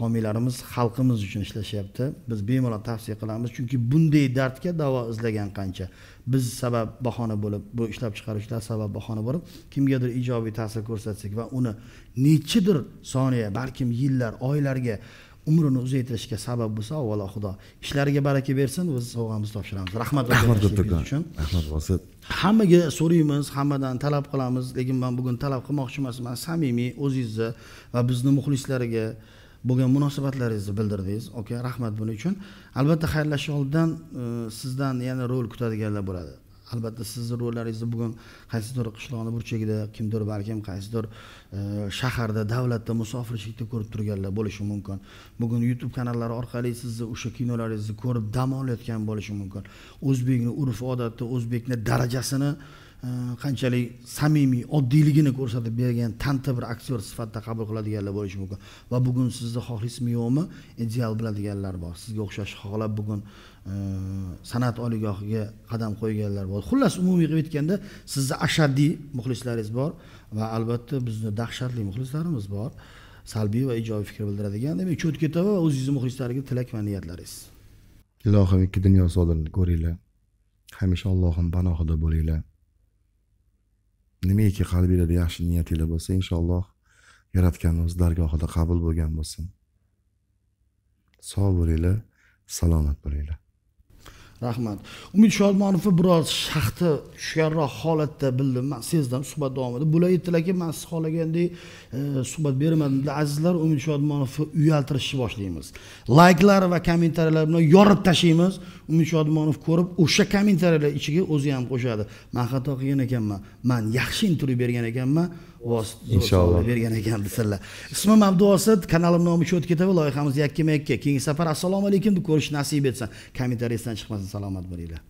homiylarimiz xalqimiz uchun ishlashyapti biz bemalol tavsiya qilamiz chunki bunday dardga davo izlagan qancha biz sabab bahona bo'lib bu ishlab chiqaruvchilar sabab bahona bo'lib kimgadir ijobiy ta'sir ko'rsatsak va uni nechidir soniya balkim yillar oylarga umrini uzaytirishga sabab bo'lsa avvalo xudo ishlariga baraka bersin biz sovg'amizni topshiramiz rahmat rahmat uchun rahmat bosit hammaga so'raymiz hammadan talab qilamiz lekin man bugun talab qilmoqchi emasman samimiy o'zingizni va bizni muxlislarga bo'lgan munosabatlaringizni bildirdingiz oka rahmat buning uchun albatta xayrlashish oldidan e, sizdan yana rol kutadiganlar bo'ladi albatta sizni rollaringizni bugun qaysidir qishloqni burchagida kimdir balkim qaysidir e, shaharda davlatda musofirchilikda ko'rib turganlar bo'lishi mumkin bugun youtube kanallari orqali sizni o'sha kinolaringizni ko'rib dam olayotgan bo'lishi mumkin o'zbekni urf odati o'zbekni darajasini qanchalik samimiy oddiyligini ko'rsatib bergan tanti bir aktyor sifatida qabul qiladiganlar bo'lishi mumkin va bugun sizni xohlaysizmi yo'qmi ideal biladiganlar bor sizga o'xshash xohlab bugun e, san'at oliygohiga qadam qo'yganlar bor xullas umumiy qilib aytganda sizni ashaddiy muxlislaringiz bor va albatta bizni dahshatli muxlislarimiz bor salbiy va ijobiy fikr bildiradigan demak cho'tib ketaman va o'zingizni muxlislariga tilak va niyatlaringiz ilohim ikki dunyo sodilini ko'ringlar hamisha allohim panohida bo'linglar nimaiki qalbinglarda yaxshi niyatlar bo'lsa inshaalloh yaratgan o'z dargohida qabul bo'lgan bo'lsin sog' bo'linglar salomat bo'linglar rahmat umid shodmonovni biroz shaxti tushganroq holatda bildim man sezdim suhbat davomida bular aytdilar ki man siz xohlagandek e, suhbat bermadim azizlar umid shodmonovni uyaltirishni boshlaymiz layklar va kommentariyalar bilan yorib tashlaymiz umid shodmonov ko'rib o'sha kommentariyalar ichiga o'zi ham qo'shadi man xato qilgan ekanman man yaxshi intervyu bergan ekanman inshaalloh bergan ekan desinlar ismim mabduosi kanalim nomi shu o'tib ketadi loyihamiz yakkama yakka keyingi safar assalomu alaykum deb ko'rish nasib etsin kommentariyasidan chiqmasin salomat bo'linglar